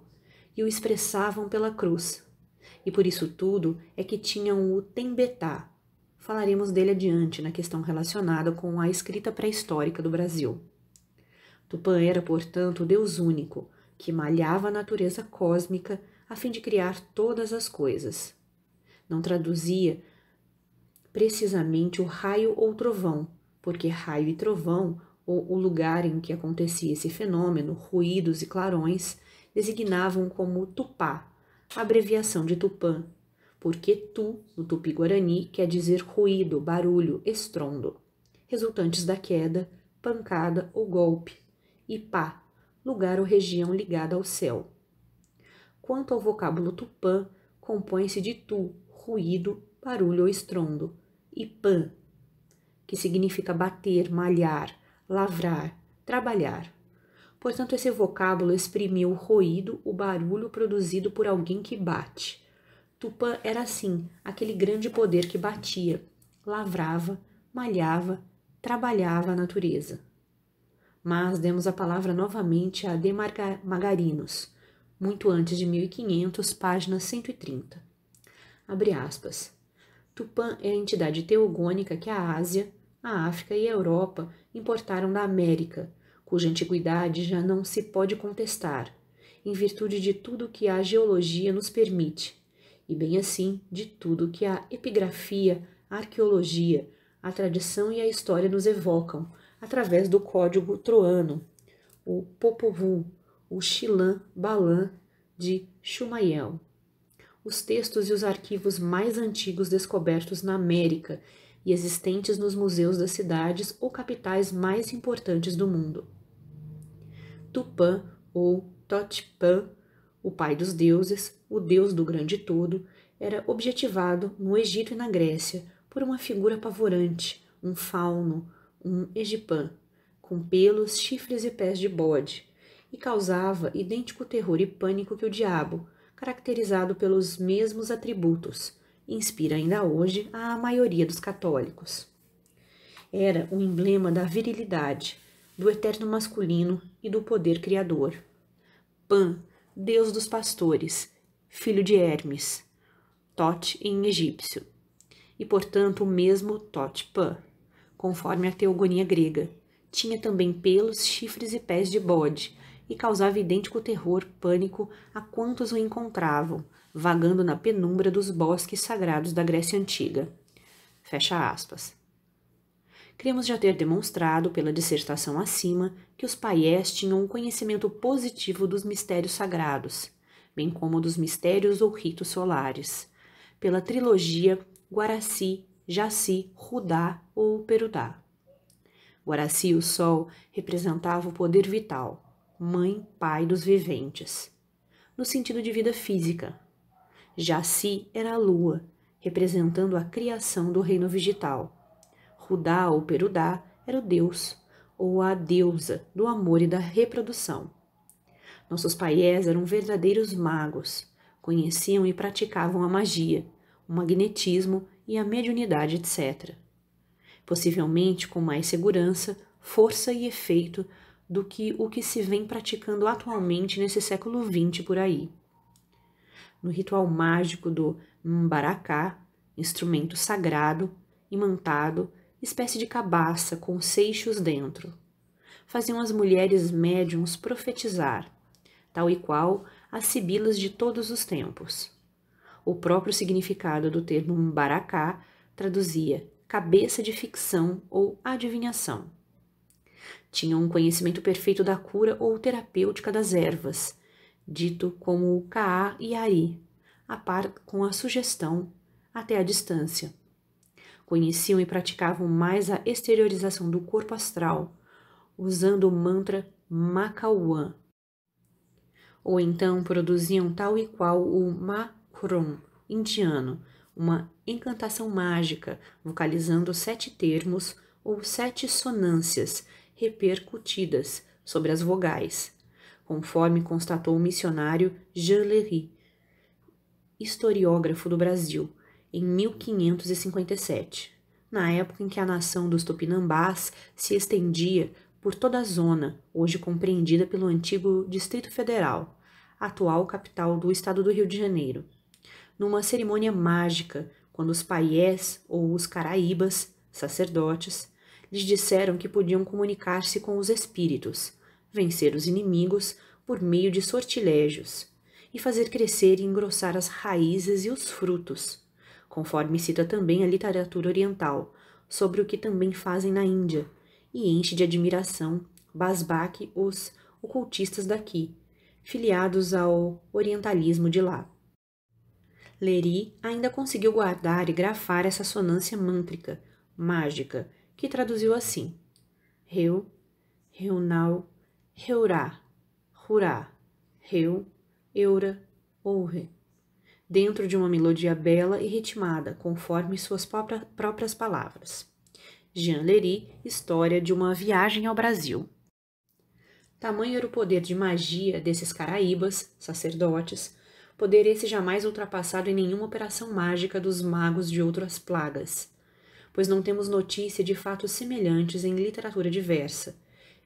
e o expressavam pela cruz. E por isso tudo é que tinham o Tembetá. Falaremos dele adiante na questão relacionada com a escrita pré-histórica do Brasil. Tupã era, portanto, o Deus único, que malhava a natureza cósmica a fim de criar todas as coisas não traduzia precisamente o raio ou trovão, porque raio e trovão, ou o lugar em que acontecia esse fenômeno, ruídos e clarões, designavam como tupá, abreviação de tupã, porque tu, no tupi-guarani, quer dizer ruído, barulho, estrondo, resultantes da queda, pancada ou golpe, e pá, lugar ou região ligada ao céu. Quanto ao vocábulo tupã, compõe-se de tu, ruído, barulho ou estrondo, e pan, que significa bater, malhar, lavrar, trabalhar. Portanto, esse vocábulo exprimiu o ruído, o barulho produzido por alguém que bate. Tupã era assim, aquele grande poder que batia, lavrava, malhava, trabalhava a natureza. Mas demos a palavra novamente a Demargarinos, muito antes de 1500, página 130. Abre aspas. Tupã é a entidade teogônica que a Ásia, a África e a Europa importaram da América, cuja antiguidade já não se pode contestar, em virtude de tudo que a geologia nos permite, e bem assim de tudo que a epigrafia, a arqueologia, a tradição e a história nos evocam, através do código troano, o Popovu, o Xilan Balan de Chumayel os textos e os arquivos mais antigos descobertos na América e existentes nos museus das cidades ou capitais mais importantes do mundo. Tupã ou Totipã, o pai dos deuses, o deus do grande todo, era objetivado no Egito e na Grécia por uma figura apavorante, um fauno, um egipã, com pelos, chifres e pés de bode, e causava idêntico terror e pânico que o diabo, caracterizado pelos mesmos atributos, inspira ainda hoje a maioria dos católicos. Era o um emblema da virilidade, do eterno masculino e do poder criador. Pan, deus dos pastores, filho de Hermes, Tote em egípcio, e portanto o mesmo Tote Pan, conforme a teogonia grega. Tinha também pelos, chifres e pés de bode, e causava idêntico terror, pânico a quantos o encontravam, vagando na penumbra dos bosques sagrados da Grécia Antiga. Fecha aspas. Cremos já ter demonstrado, pela dissertação acima, que os paiés tinham um conhecimento positivo dos mistérios sagrados, bem como dos mistérios ou ritos solares, pela trilogia Guaraci, Jaci, Rudá ou Perudá. Guaraci, o Sol, representava o poder vital mãe, pai dos viventes, no sentido de vida física. Jaci era a lua, representando a criação do reino vegetal. Rudá ou Perudá era o deus, ou a deusa do amor e da reprodução. Nossos paiés eram verdadeiros magos, conheciam e praticavam a magia, o magnetismo e a mediunidade, etc. Possivelmente com mais segurança, força e efeito do que o que se vem praticando atualmente nesse século XX por aí. No ritual mágico do Mbaraká, instrumento sagrado, imantado, espécie de cabaça com seixos dentro, faziam as mulheres médiums profetizar, tal e qual as sibilas de todos os tempos. O próprio significado do termo Mbaraká traduzia cabeça de ficção ou adivinhação. Tinham um conhecimento perfeito da cura ou terapêutica das ervas, dito como o Kaá e Ari, a par com a sugestão até a distância. Conheciam e praticavam mais a exteriorização do corpo astral, usando o mantra Makauan. Ou então produziam tal e qual o Makron indiano, uma encantação mágica, vocalizando sete termos ou sete sonâncias, repercutidas sobre as vogais, conforme constatou o missionário Jean Lery, historiógrafo do Brasil, em 1557, na época em que a nação dos Tupinambás se estendia por toda a zona, hoje compreendida pelo antigo Distrito Federal, atual capital do estado do Rio de Janeiro. Numa cerimônia mágica, quando os paiés ou os caraíbas, sacerdotes, lhes disseram que podiam comunicar-se com os espíritos, vencer os inimigos por meio de sortilégios e fazer crescer e engrossar as raízes e os frutos, conforme cita também a literatura oriental, sobre o que também fazem na Índia, e enche de admiração Basbach os ocultistas daqui, filiados ao orientalismo de lá. Leri ainda conseguiu guardar e grafar essa sonância mântrica, mágica, que traduziu assim: Reu, Reunau, Reurá, Rurá, Reu, Eura, Oure, dentro de uma melodia bela e ritmada, conforme suas próprias palavras. Jean Lery, História de uma Viagem ao Brasil. Tamanho era o poder de magia desses caraíbas, sacerdotes, poder esse jamais ultrapassado em nenhuma operação mágica dos magos de outras plagas pois não temos notícia de fatos semelhantes em literatura diversa,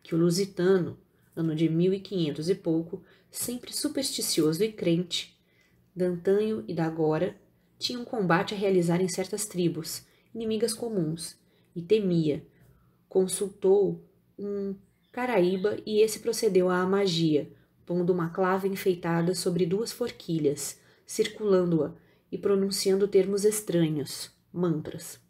que o lusitano, ano de 1500 e pouco, sempre supersticioso e crente, d'antanho e d'agora, tinha um combate a realizar em certas tribos, inimigas comuns, e temia. Consultou um caraíba e esse procedeu à magia, pondo uma clava enfeitada sobre duas forquilhas, circulando-a e pronunciando termos estranhos, mantras.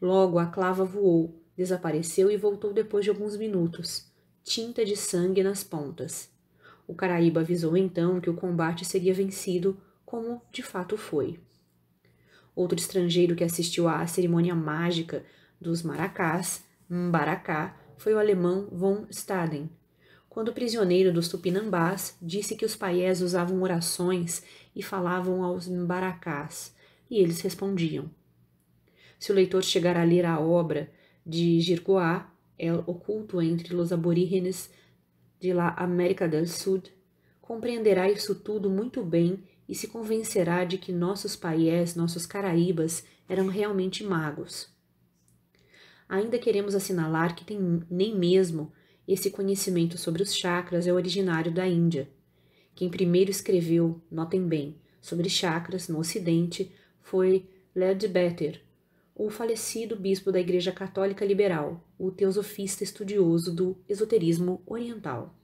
Logo a clava voou, desapareceu e voltou depois de alguns minutos, tinta de sangue nas pontas. O Caraíba avisou então que o combate seria vencido, como de fato foi. Outro estrangeiro que assistiu à cerimônia mágica dos maracás, Mbaracá, foi o alemão von Staden. Quando prisioneiro dos tupinambás, disse que os paiés usavam orações e falavam aos Mbaracás, e eles respondiam. Se o leitor chegar a ler a obra de Girgoá, El é Oculto entre los Aborígenes de la América del Sud, compreenderá isso tudo muito bem e se convencerá de que nossos paiés, nossos caraíbas, eram realmente magos. Ainda queremos assinalar que tem, nem mesmo esse conhecimento sobre os chakras é originário da Índia. Quem primeiro escreveu, notem bem, sobre chakras no Ocidente foi Ledbetter, o falecido bispo da Igreja Católica Liberal, o teosofista estudioso do esoterismo oriental.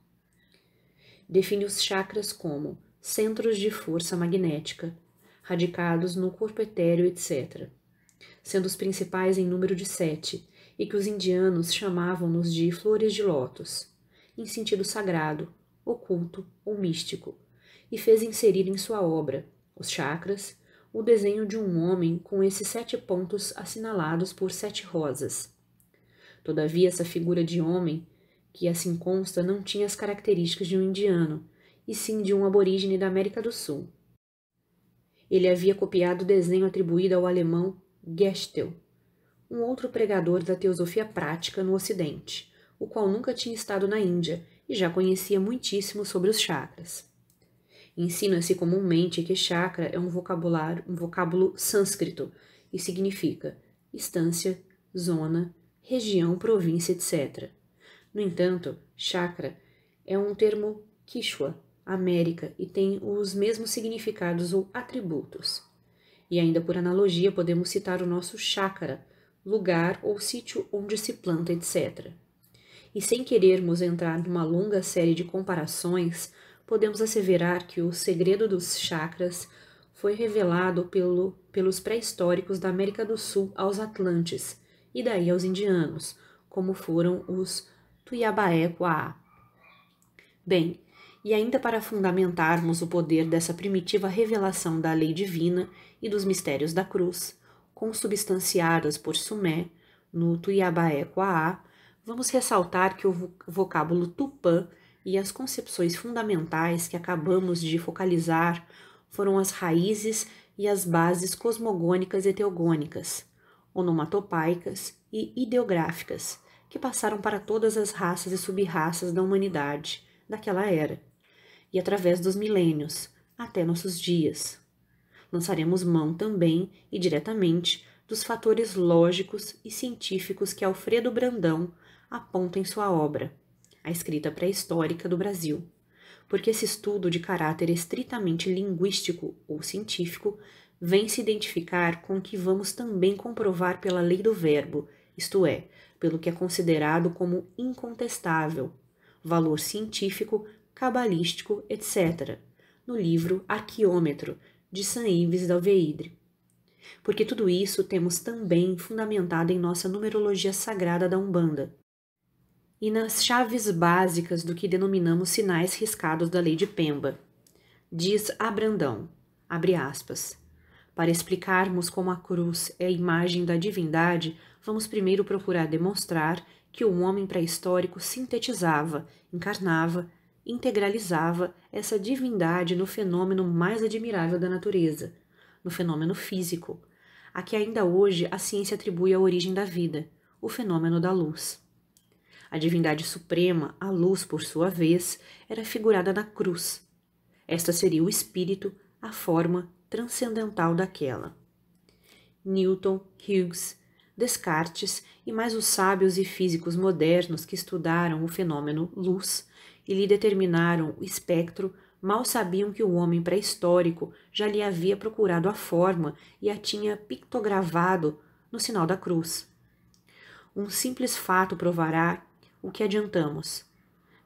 Define os chakras como centros de força magnética, radicados no corpo etéreo, etc., sendo os principais em número de sete, e que os indianos chamavam-nos de flores de lótus, em sentido sagrado, oculto ou místico, e fez inserir em sua obra os chakras, o desenho de um homem com esses sete pontos assinalados por sete rosas. Todavia, essa figura de homem, que assim consta, não tinha as características de um indiano, e sim de um aborígene da América do Sul. Ele havia copiado o desenho atribuído ao alemão Gestel, um outro pregador da teosofia prática no Ocidente, o qual nunca tinha estado na Índia e já conhecia muitíssimo sobre os chakras. Ensina-se comumente que chakra é um vocabulário, um vocábulo sânscrito e significa instância, zona, região, província, etc. No entanto, chakra é um termo quichua, América, e tem os mesmos significados ou atributos. E ainda por analogia, podemos citar o nosso chácara, lugar ou sítio onde se planta, etc. E sem querermos entrar numa longa série de comparações, podemos asseverar que o segredo dos chakras foi revelado pelo, pelos pré-históricos da América do Sul aos Atlantes e daí aos indianos, como foram os Tuiabaé-Coá. Bem, e ainda para fundamentarmos o poder dessa primitiva revelação da lei divina e dos mistérios da cruz, consubstanciadas por Sumé no Tuiabaé-Coá, vamos ressaltar que o vocábulo tupã e as concepções fundamentais que acabamos de focalizar foram as raízes e as bases cosmogônicas e teogônicas, onomatopaicas e ideográficas, que passaram para todas as raças e sub-raças da humanidade daquela era, e através dos milênios, até nossos dias. Lançaremos mão também e diretamente dos fatores lógicos e científicos que Alfredo Brandão aponta em sua obra a escrita pré-histórica do Brasil, porque esse estudo de caráter estritamente linguístico ou científico vem se identificar com o que vamos também comprovar pela lei do verbo, isto é, pelo que é considerado como incontestável, valor científico, cabalístico, etc., no livro Arquiômetro, de San Ives da Alveidre. Porque tudo isso temos também fundamentado em nossa numerologia sagrada da Umbanda, e nas chaves básicas do que denominamos sinais riscados da lei de Pemba. Diz Abrandão, abre aspas, para explicarmos como a cruz é a imagem da divindade, vamos primeiro procurar demonstrar que o homem pré-histórico sintetizava, encarnava, integralizava essa divindade no fenômeno mais admirável da natureza, no fenômeno físico, a que ainda hoje a ciência atribui a origem da vida, o fenômeno da luz. A divindade suprema, a luz por sua vez, era figurada na cruz. Esta seria o espírito, a forma transcendental daquela. Newton, Hughes, Descartes e mais os sábios e físicos modernos que estudaram o fenômeno luz e lhe determinaram o espectro, mal sabiam que o homem pré-histórico já lhe havia procurado a forma e a tinha pictogravado no sinal da cruz. Um simples fato provará o que adiantamos?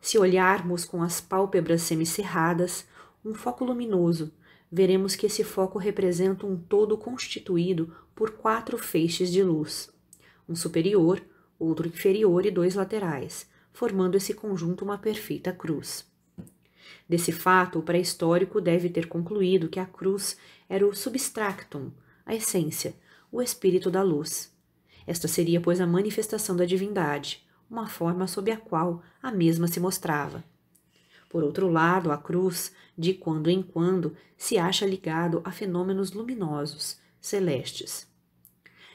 Se olharmos com as pálpebras semicerradas, um foco luminoso, veremos que esse foco representa um todo constituído por quatro feixes de luz, um superior, outro inferior e dois laterais, formando esse conjunto uma perfeita cruz. Desse fato, o pré-histórico deve ter concluído que a cruz era o substractum, a essência, o espírito da luz. Esta seria, pois, a manifestação da divindade, uma forma sob a qual a mesma se mostrava. Por outro lado, a cruz, de quando em quando, se acha ligado a fenômenos luminosos, celestes.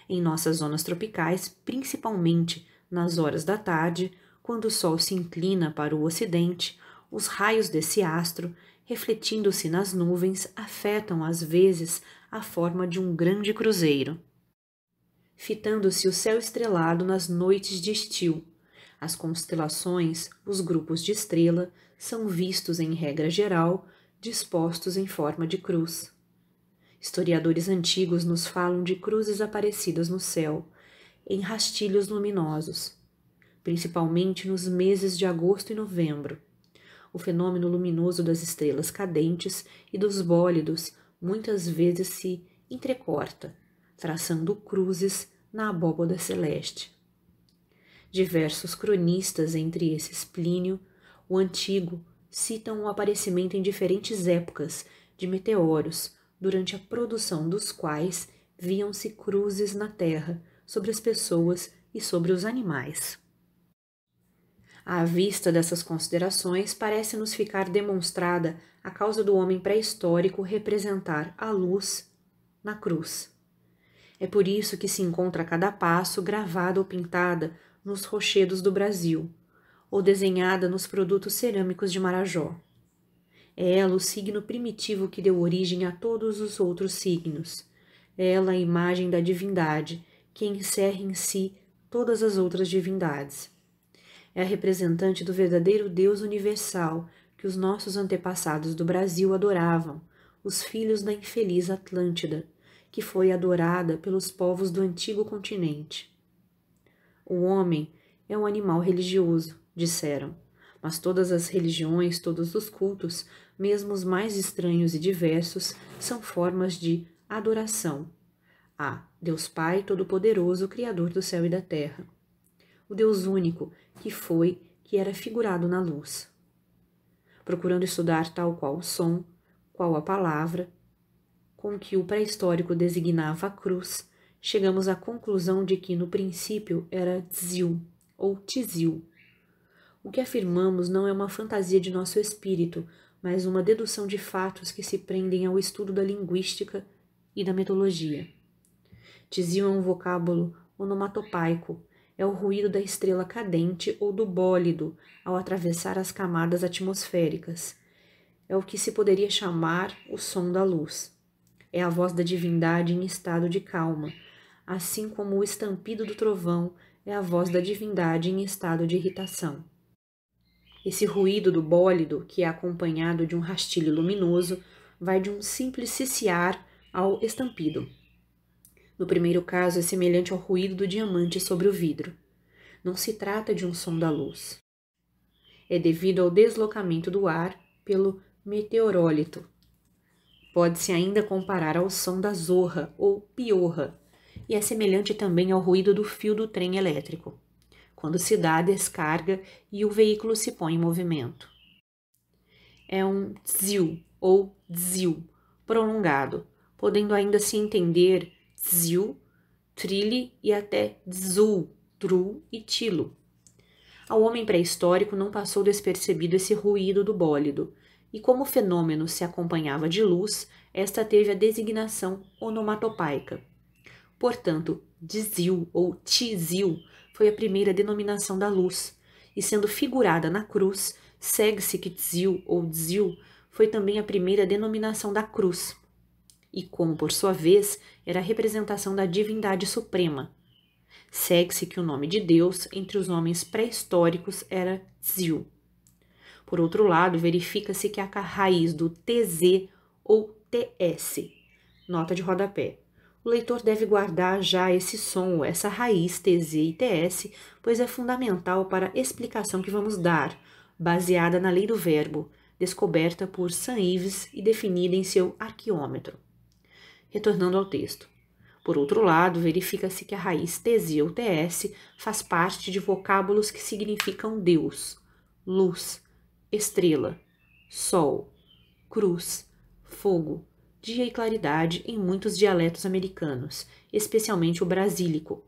Em nossas zonas tropicais, principalmente nas horas da tarde, quando o sol se inclina para o ocidente, os raios desse astro, refletindo-se nas nuvens, afetam às vezes a forma de um grande cruzeiro. Fitando-se o céu estrelado nas noites de estio, as constelações, os grupos de estrela, são vistos, em regra geral, dispostos em forma de cruz. Historiadores antigos nos falam de cruzes aparecidas no céu, em rastilhos luminosos, principalmente nos meses de agosto e novembro. O fenômeno luminoso das estrelas cadentes e dos bólidos muitas vezes se entrecorta, traçando cruzes na abóboda celeste. Diversos cronistas, entre esses Plínio, o Antigo, citam o aparecimento em diferentes épocas de meteoros, durante a produção dos quais viam-se cruzes na terra sobre as pessoas e sobre os animais. À vista dessas considerações, parece-nos ficar demonstrada a causa do homem pré-histórico representar a luz na cruz. É por isso que se encontra a cada passo gravada ou pintada nos rochedos do Brasil ou desenhada nos produtos cerâmicos de Marajó. É ela o signo primitivo que deu origem a todos os outros signos. É ela a imagem da divindade que encerra em si todas as outras divindades. É a representante do verdadeiro Deus universal que os nossos antepassados do Brasil adoravam, os filhos da infeliz Atlântida, que foi adorada pelos povos do antigo continente. O homem é um animal religioso, disseram. Mas todas as religiões, todos os cultos, mesmo os mais estranhos e diversos, são formas de adoração a Deus Pai Todo-Poderoso, Criador do céu e da terra. O Deus único, que foi, que era figurado na luz. Procurando estudar tal qual o som, qual a palavra, com que o pré-histórico designava a cruz, chegamos à conclusão de que no princípio era Tzil ou Tzil. O que afirmamos não é uma fantasia de nosso espírito, mas uma dedução de fatos que se prendem ao estudo da linguística e da metodologia. Tzil é um vocábulo onomatopaico, é o ruído da estrela cadente ou do bólido ao atravessar as camadas atmosféricas. É o que se poderia chamar o som da luz. É a voz da divindade em estado de calma, assim como o estampido do trovão é a voz da divindade em estado de irritação. Esse ruído do bólido, que é acompanhado de um rastilho luminoso, vai de um simples ciciar ao estampido. No primeiro caso, é semelhante ao ruído do diamante sobre o vidro. Não se trata de um som da luz. É devido ao deslocamento do ar pelo meteorólito. Pode-se ainda comparar ao som da zorra ou piorra, e é semelhante também ao ruído do fio do trem elétrico, quando se dá a descarga e o veículo se põe em movimento. É um ziu ou ziu prolongado, podendo ainda se entender ziu, trile e até zul, tru e tilo. Ao homem pré-histórico não passou despercebido esse ruído do bólido, e como o fenômeno se acompanhava de luz, esta teve a designação onomatopaica. Portanto, Dizil ou Tizil foi a primeira denominação da luz, e sendo figurada na cruz, segue-se que Tzil ou Tzil foi também a primeira denominação da cruz, e como por sua vez era a representação da divindade suprema. Segue-se que o nome de Deus entre os homens pré-históricos era Tzil. Por outro lado, verifica-se que a raiz do TZ ou TS, nota de rodapé, o leitor deve guardar já esse som, essa raiz TZ e TS, pois é fundamental para a explicação que vamos dar, baseada na lei do verbo, descoberta por Saint-Ives e definida em seu arquiômetro. Retornando ao texto. Por outro lado, verifica-se que a raiz TZ ou TS faz parte de vocábulos que significam Deus, luz, estrela, sol, cruz, fogo, dia e claridade em muitos dialetos americanos, especialmente o brasílico.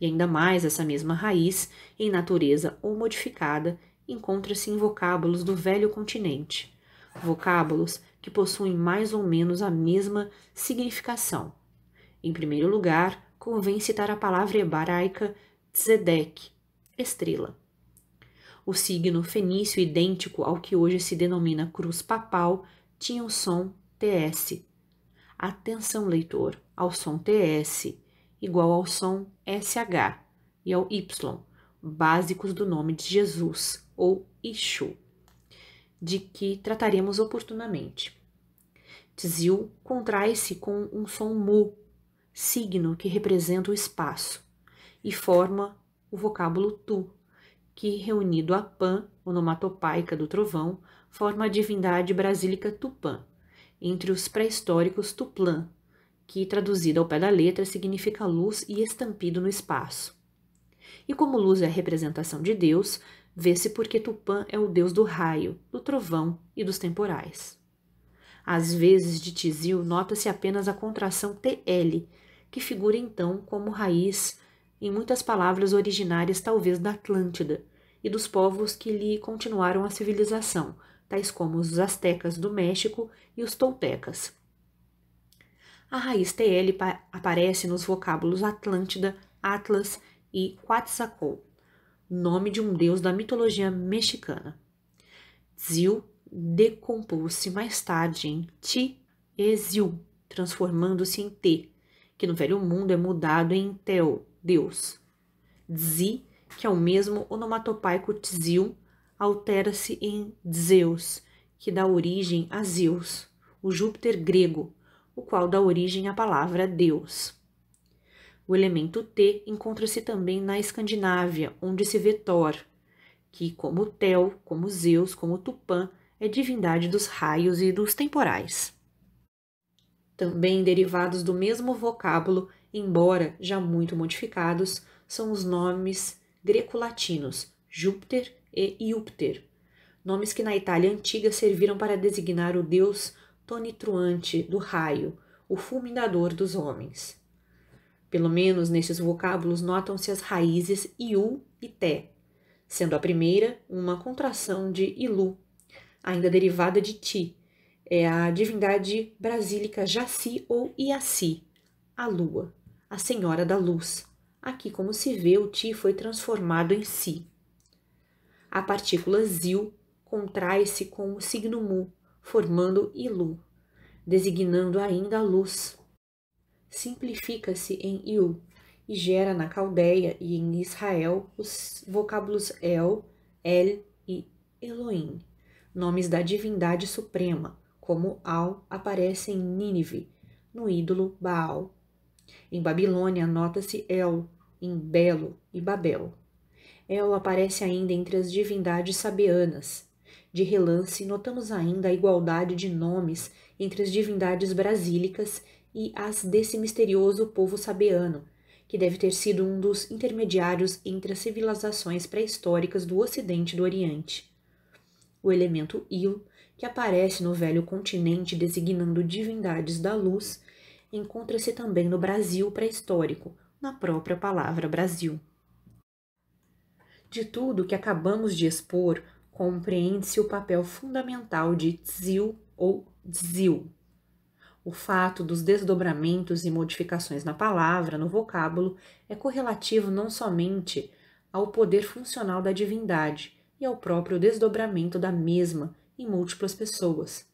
E ainda mais essa mesma raiz, em natureza ou modificada, encontra-se em vocábulos do velho continente. Vocábulos que possuem mais ou menos a mesma significação. Em primeiro lugar, convém citar a palavra hebraica tzedek, estrela. O signo fenício idêntico ao que hoje se denomina cruz papal tinha o som TS, Atenção, leitor, ao som TS igual ao som SH e ao Y, básicos do nome de Jesus ou Ishu, de que trataremos oportunamente. Tzil contrai-se com um som mu, signo que representa o espaço, e forma o vocábulo tu, que reunido a pan, onomatopaica do trovão, forma a divindade brasílica Tupã entre os pré-históricos Tuplan, que traduzido ao pé da letra significa luz e estampido no espaço. E como luz é a representação de Deus, vê-se porque Tupã é o deus do raio, do trovão e dos temporais. Às vezes de Tizil nota-se apenas a contração TL, que figura então como raiz em muitas palavras originárias talvez da Atlântida e dos povos que lhe continuaram a civilização, tais como os astecas do México e os toltecas. A raiz TL aparece nos vocábulos Atlântida, Atlas e Quetzalcoatl, nome de um deus da mitologia mexicana. Zil decompôs-se mais tarde em Ti-Exil, transformando-se em Te, que no Velho Mundo é mudado em tel, Deus. Zi, que é o mesmo onomatopaico Tzil, altera-se em Zeus, que dá origem a Zeus, o Júpiter grego, o qual dá origem à palavra Deus. O elemento T encontra-se também na Escandinávia, onde se vê Thor, que, como Tel, como Zeus, como Tupã, é divindade dos raios e dos temporais. Também derivados do mesmo vocábulo, embora já muito modificados, são os nomes greco-latinos Júpiter e Júpiter, nomes que na Itália antiga serviram para designar o deus tonitruante do raio, o fulminador dos homens. Pelo menos nesses vocábulos notam-se as raízes iu e té, sendo a primeira uma contração de ilu, ainda derivada de ti, é a divindade brasílica Jaci ou Iaci, a lua, a senhora da luz. Aqui, como se vê, o ti foi transformado em si. A partícula zil contrai-se com o signo mu, formando ilu, designando ainda a luz. Simplifica-se em il e gera na Caldeia e em Israel os vocábulos El, El e Elohim, nomes da divindade suprema, como Al aparece em Nínive, no ídolo Baal. Em Babilônia nota-se El, em Belo e Babel. Ela é aparece ainda entre as divindades sabianas. De relance, notamos ainda a igualdade de nomes entre as divindades brasílicas e as desse misterioso povo sabeano, que deve ter sido um dos intermediários entre as civilizações pré-históricas do Ocidente e do Oriente. O elemento Il, que aparece no velho continente designando divindades da luz, encontra-se também no Brasil pré-histórico, na própria palavra Brasil. De tudo que acabamos de expor, compreende-se o papel fundamental de tzil ou tzil. O fato dos desdobramentos e modificações na palavra, no vocábulo, é correlativo não somente ao poder funcional da divindade e ao próprio desdobramento da mesma em múltiplas pessoas,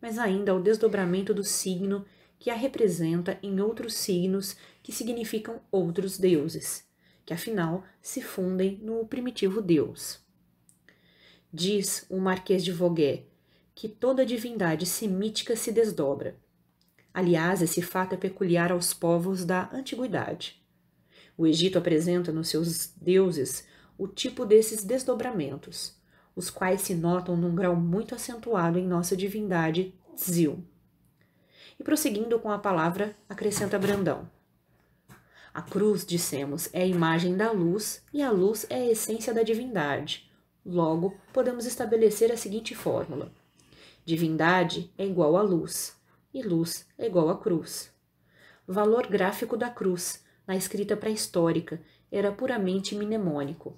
mas ainda ao desdobramento do signo que a representa em outros signos que significam outros deuses que afinal se fundem no primitivo Deus. Diz o Marquês de Voguet que toda divindade semítica se desdobra. Aliás, esse fato é peculiar aos povos da antiguidade. O Egito apresenta nos seus deuses o tipo desses desdobramentos, os quais se notam num grau muito acentuado em nossa divindade Tzil. E prosseguindo com a palavra, acrescenta Brandão. A cruz, dissemos, é a imagem da luz e a luz é a essência da divindade. Logo, podemos estabelecer a seguinte fórmula: divindade é igual à luz e luz é igual à cruz. Valor gráfico da cruz, na escrita pré-histórica, era puramente mnemônico.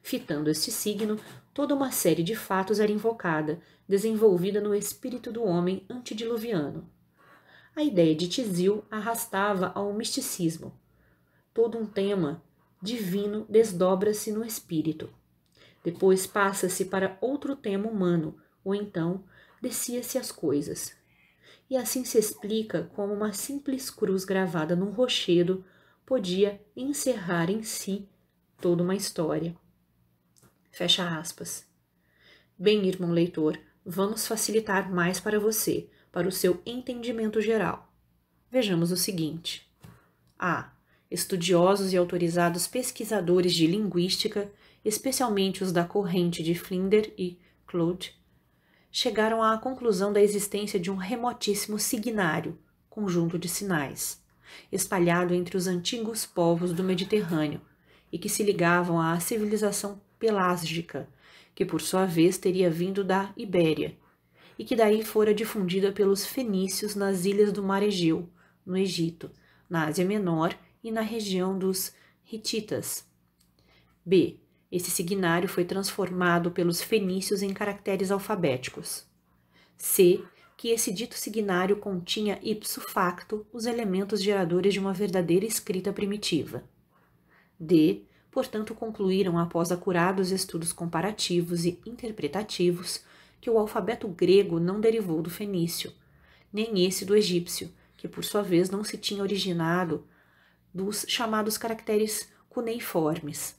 Fitando este signo, toda uma série de fatos era invocada, desenvolvida no espírito do homem antediluviano. A ideia de Tisil arrastava ao misticismo, todo um tema divino desdobra-se no espírito. Depois passa-se para outro tema humano, ou então descia-se as coisas. E assim se explica como uma simples cruz gravada num rochedo podia encerrar em si toda uma história. Fecha aspas. Bem, irmão leitor, vamos facilitar mais para você, para o seu entendimento geral. Vejamos o seguinte: A estudiosos e autorizados pesquisadores de linguística, especialmente os da corrente de Flinder e Claude, chegaram à conclusão da existência de um remotíssimo signário, conjunto de sinais, espalhado entre os antigos povos do Mediterrâneo e que se ligavam à civilização pelágica, que por sua vez teria vindo da Ibéria, e que daí fora difundida pelos fenícios nas ilhas do Mar Egeu, no Egito, na Ásia Menor e na região dos Hititas. B. Esse signário foi transformado pelos fenícios em caracteres alfabéticos. C. Que esse dito signário continha ipso facto os elementos geradores de uma verdadeira escrita primitiva. D. Portanto, concluíram, após acurados estudos comparativos e interpretativos, que o alfabeto grego não derivou do fenício, nem esse do egípcio, que por sua vez não se tinha originado dos chamados caracteres cuneiformes.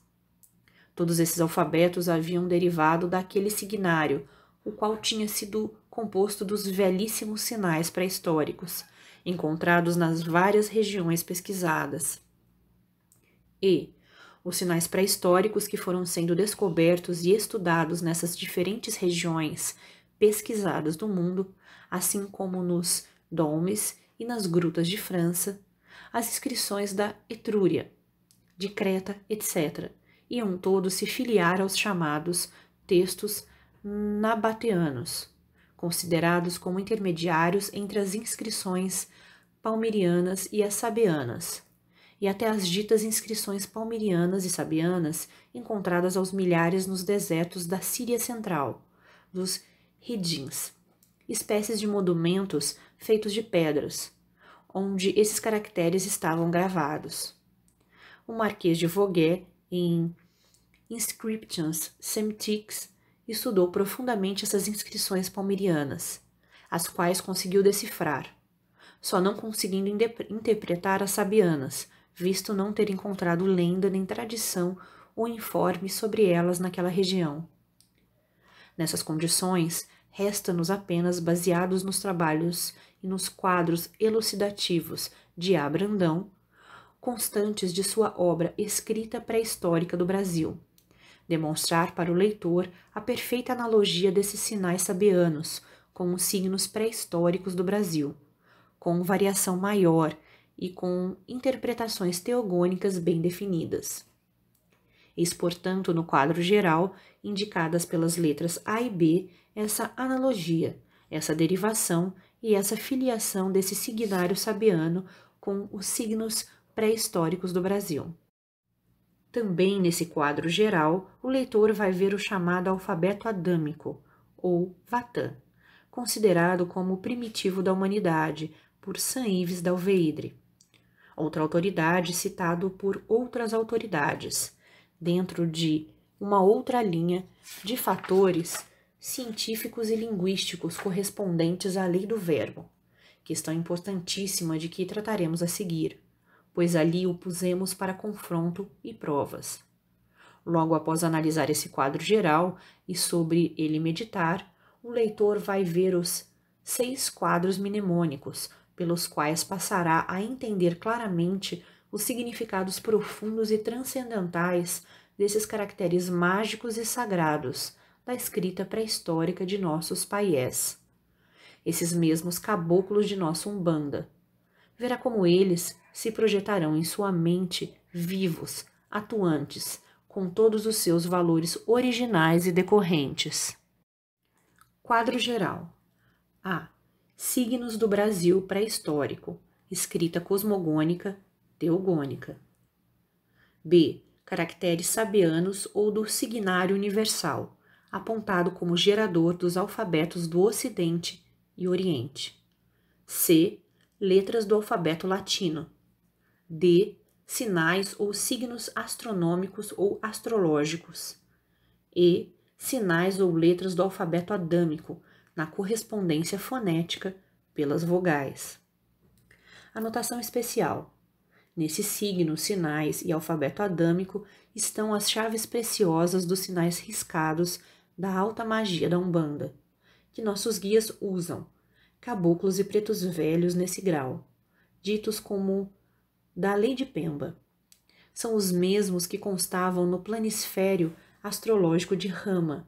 Todos esses alfabetos haviam derivado daquele signário, o qual tinha sido composto dos velhíssimos sinais pré-históricos, encontrados nas várias regiões pesquisadas. E os sinais pré-históricos que foram sendo descobertos e estudados nessas diferentes regiões pesquisadas do mundo, assim como nos domes e nas grutas de França, as inscrições da Etrúria, de Creta, etc., iam todos se filiar aos chamados textos nabateanos, considerados como intermediários entre as inscrições palmirianas e as sabeanas, e até as ditas inscrições palmirianas e sabeanas encontradas aos milhares nos desertos da Síria Central, dos Hidins, espécies de monumentos feitos de pedras, onde esses caracteres estavam gravados. O Marquês de Voguet, em Inscriptions Semitiques, estudou profundamente essas inscrições palmirianas, as quais conseguiu decifrar, só não conseguindo interpretar as sabianas, visto não ter encontrado lenda nem tradição ou informe sobre elas naquela região. Nessas condições, resta-nos apenas, baseados nos trabalhos e nos quadros elucidativos de A. Brandão, constantes de sua obra escrita pré-histórica do Brasil. Demonstrar para o leitor a perfeita analogia desses sinais sabianos com os signos pré-históricos do Brasil, com variação maior e com interpretações teogônicas bem definidas. Eis, portanto, no quadro geral, indicadas pelas letras A e B, essa analogia, essa derivação e essa filiação desse signário sabiano com os signos pré-históricos do Brasil. Também nesse quadro geral, o leitor vai ver o chamado alfabeto adâmico, ou Vatan, considerado como o primitivo da humanidade por San Ives da Alveidre. Outra autoridade citado por outras autoridades, dentro de uma outra linha de fatores científicos e linguísticos correspondentes à lei do verbo, questão importantíssima de que trataremos a seguir, pois ali o pusemos para confronto e provas. Logo após analisar esse quadro geral e sobre ele meditar, o leitor vai ver os seis quadros mnemônicos, pelos quais passará a entender claramente os significados profundos e transcendentais desses caracteres mágicos e sagrados da escrita pré-histórica de nossos paiés. Esses mesmos caboclos de nossa umbanda. Verá como eles se projetarão em sua mente vivos, atuantes, com todos os seus valores originais e decorrentes. Quadro geral. A. Signos do Brasil pré-histórico, escrita cosmogônica, teogônica. B. Caracteres sabianos ou do signário universal, apontado como gerador dos alfabetos do Ocidente e Oriente. C. Letras do alfabeto latino. D. Sinais ou signos astronômicos ou astrológicos. E. Sinais ou letras do alfabeto adâmico, na correspondência fonética pelas vogais. Anotação especial. nesses signos, sinais e alfabeto adâmico estão as chaves preciosas dos sinais riscados da alta magia da Umbanda, que nossos guias usam, caboclos e pretos velhos nesse grau, ditos como da lei de Pemba. São os mesmos que constavam no planisfério astrológico de Rama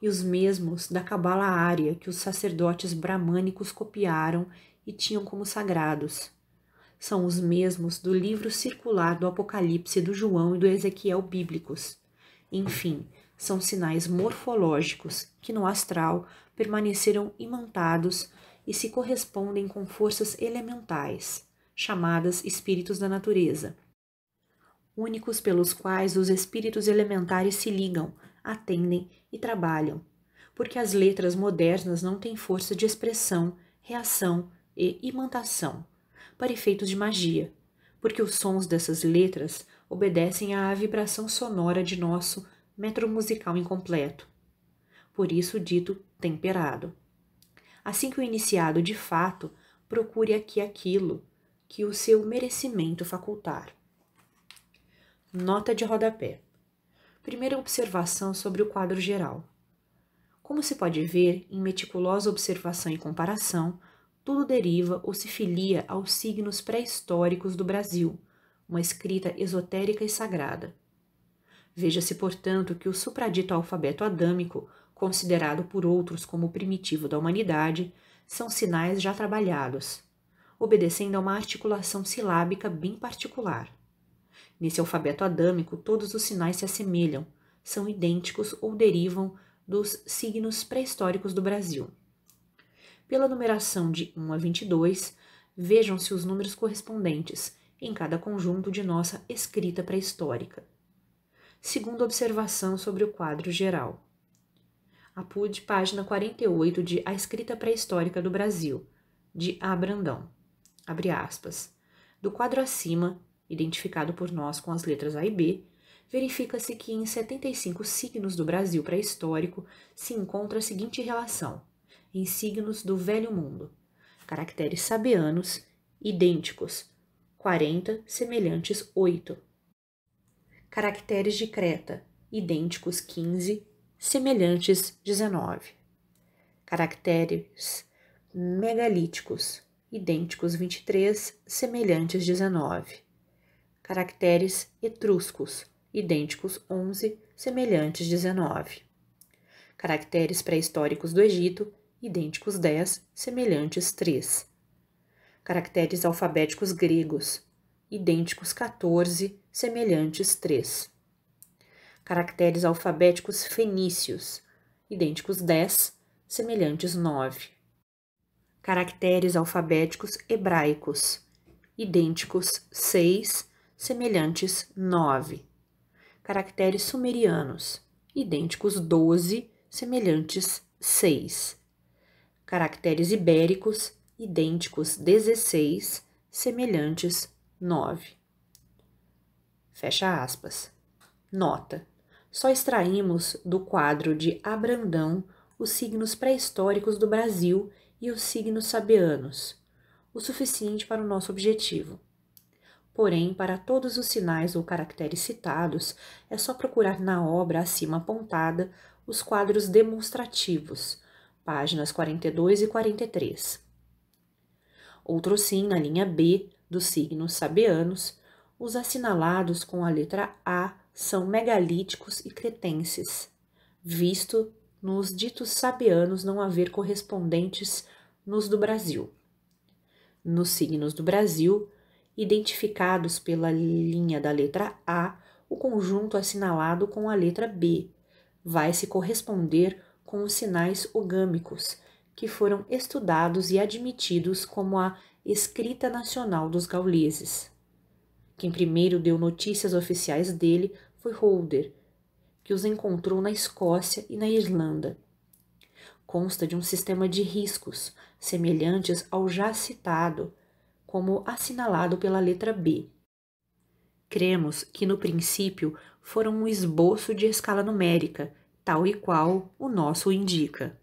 e os mesmos da cabala ária que os sacerdotes bramânicos copiaram e tinham como sagrados. São os mesmos do livro circular do Apocalipse do João e do Ezequiel bíblicos. Enfim, são sinais morfológicos que no astral permaneceram imantados e se correspondem com forças elementais, chamadas espíritos da natureza, únicos pelos quais os espíritos elementares se ligam, atendem e trabalham, porque as letras modernas não têm força de expressão, reação e imantação para efeitos de magia, porque os sons dessas letras obedecem à vibração sonora de nosso metro musical incompleto, por isso dito temperado. Assim que o iniciado, de fato, procure aqui aquilo que o seu merecimento facultar. Nota de rodapé. Primeira observação sobre o quadro geral. Como se pode ver, em meticulosa observação e comparação, tudo deriva ou se filia aos signos pré-históricos do Brasil, uma escrita esotérica e sagrada, Veja-se, portanto, que o supradito alfabeto adâmico, considerado por outros como o primitivo da humanidade, são sinais já trabalhados, obedecendo a uma articulação silábica bem particular. Nesse alfabeto adâmico, todos os sinais se assemelham, são idênticos ou derivam dos signos pré-históricos do Brasil. Pela numeração de 1 a 22, vejam-se os números correspondentes em cada conjunto de nossa escrita pré-histórica segunda observação sobre o quadro geral. Apude página 48 de A Escrita Pré-Histórica do Brasil, de A. Brandão. Abre aspas. Do quadro acima, identificado por nós com as letras A e B, verifica-se que em 75 signos do Brasil pré-histórico se encontra a seguinte relação: em signos do Velho Mundo, caracteres sabianos idênticos, 40 semelhantes 8 caracteres de Creta, idênticos 15, semelhantes 19. Caracteres megalíticos, idênticos 23, semelhantes 19. Caracteres etruscos, idênticos 11, semelhantes 19. Caracteres pré-históricos do Egito, idênticos 10, semelhantes 3. Caracteres alfabéticos gregos, idênticos 14, semelhantes três. Caracteres alfabéticos fenícios, idênticos 10, semelhantes 9. Caracteres alfabéticos hebraicos, idênticos 6, semelhantes 9. Caracteres sumerianos, idênticos 12, semelhantes 6. Caracteres ibéricos, idênticos 16, semelhantes 9. Fecha aspas. Nota: só extraímos do quadro de Abrandão os signos pré-históricos do Brasil e os signos sabeanos, o suficiente para o nosso objetivo. Porém, para todos os sinais ou caracteres citados, é só procurar na obra acima apontada os quadros demonstrativos, páginas 42 e 43. Outro sim na linha B dos signos sabeanos os assinalados com a letra A são megalíticos e cretenses, visto nos ditos sabianos não haver correspondentes nos do Brasil. Nos signos do Brasil, identificados pela linha da letra A, o conjunto assinalado com a letra B vai se corresponder com os sinais ogâmicos, que foram estudados e admitidos como a escrita nacional dos gauleses. Quem primeiro deu notícias oficiais dele foi Holder, que os encontrou na Escócia e na Irlanda. Consta de um sistema de riscos, semelhantes ao já citado, como assinalado pela letra B. Cremos que no princípio foram um esboço de escala numérica, tal e qual o nosso indica.